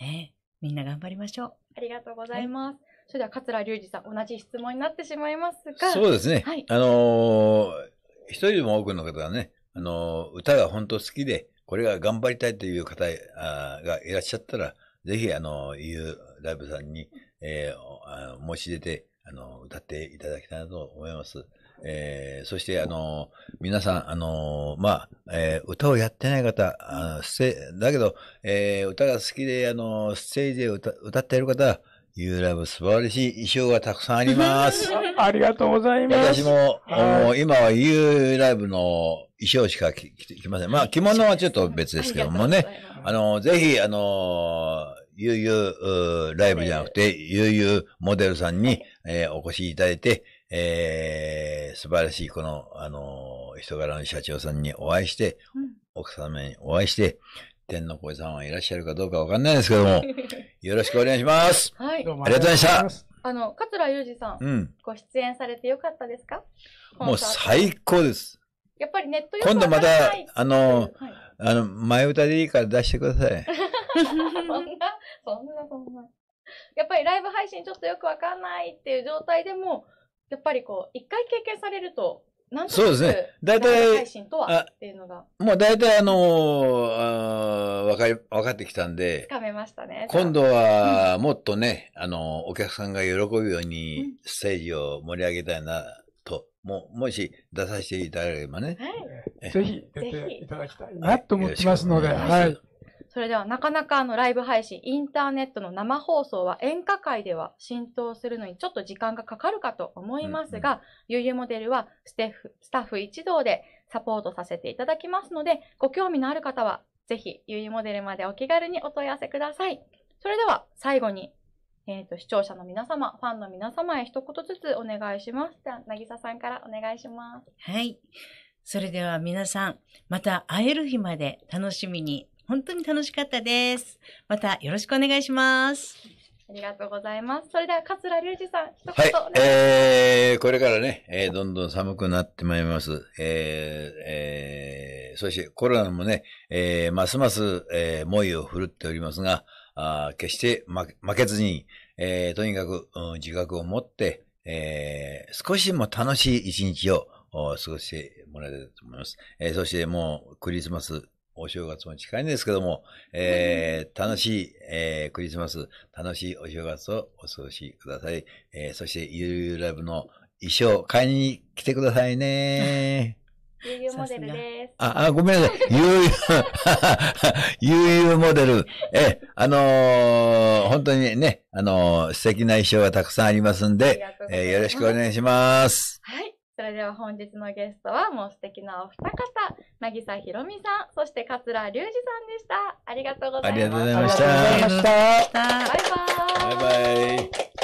ね、みんな頑張りましょう。ありがとうございます。はい、それでは桂隆二さん、同じ質問になってしまいますが。そうですね。はい、あのー、一人でも多くの方がね、あのー、歌が本当好きで、これが頑張りたいという方がいらっしゃったら、ぜひ、あの、いうライブさんに、えー、申し出て、あの、歌っていただきたいなと思います。えー、そして、あの、皆さん、あの、まあ、えー、歌をやってない方、あスだけど、えー、歌が好きで、あの、ステージで歌歌っている方、ユーラブ素晴らしい衣装がたくさんあります。ありがとうございます。私も、はい、今はユーライブの衣装しか着てきません。まあ、着物はちょっと別ですけどもね。あの、ぜひ、あのー、ゆうゆう、ライブじゃなくて、ゆうゆうモデルさんに、えー、お越しいただいて、えー、素晴らしいこの、あのー、人柄の社長さんにお会いして、うん、奥様にお会いして、天の声さんはいらっしゃるかどうかわかんないですけども、よろしくお願いします。はい。ありがとうございました。あの、桂裕二さん、うん、ご出演されてよかったですかもう最高です。やっぱりネット今度また、あの、はい、あの、前歌でいいから出してください。そんな、そんな、そんな。やっぱりライブ配信ちょっとよくわかんないっていう状態でも、やっぱりこう、一回経験されると、なんとなく、ライブ配信とはっていうのが。もう大体あのわかり、わかってきたんで。めましたね。今度は、もっとね、あの、お客さんが喜ぶように、ステージを盛り上げたいな。と、も、もし出させていただければね。はい。ぜひ出ていただきたいなと思ってますので、はい。それではなかなかあのライブ配信、インターネットの生放送は演歌界では浸透するのにちょっと時間がかかるかと思いますが、ゆゆ、うん、モデルはステフスタッフ一同でサポートさせていただきますので、ご興味のある方はぜひゆゆモデルまでお気軽にお問い合わせください。それでは最後にえっ、ー、と、視聴者の皆様、ファンの皆様へ一言ずつお願いします。じゃあ、なぎささんからお願いします。はい。それでは皆さん、また会える日まで楽しみに、本当に楽しかったです。またよろしくお願いします。ありがとうございます。それでは、桂隆二さん、一言、おはい、えー、これからね、えー、どんどん寒くなってまいります。えー、えー、そしてコロナもね、えー、ますます、えー、猛威を振るっておりますが、決して負けずに、えー、とにかく、うん、自覚を持って、えー、少しでも楽しい一日を過ごしてもらえたらと思います。えー、そしてもうクリスマス、お正月も近いんですけども、えー、楽しい、えー、クリスマス、楽しいお正月をお過ごしください。えー、そして、ゆるゆるライブの衣装買いに来てくださいね。悠々モデルです。あ、あ、ごめんなさい。悠々、悠々モデル。え、あのー、本当にね、あのー、素敵な衣装がたくさんありますんで、えー、よろしくお願いします。はい。それでは本日のゲストはもう素敵なお二方、渚ひろみさん、そして桂隆二さんでした。ありがとうございました。ありがとうございました。バイバイ。バイバイ。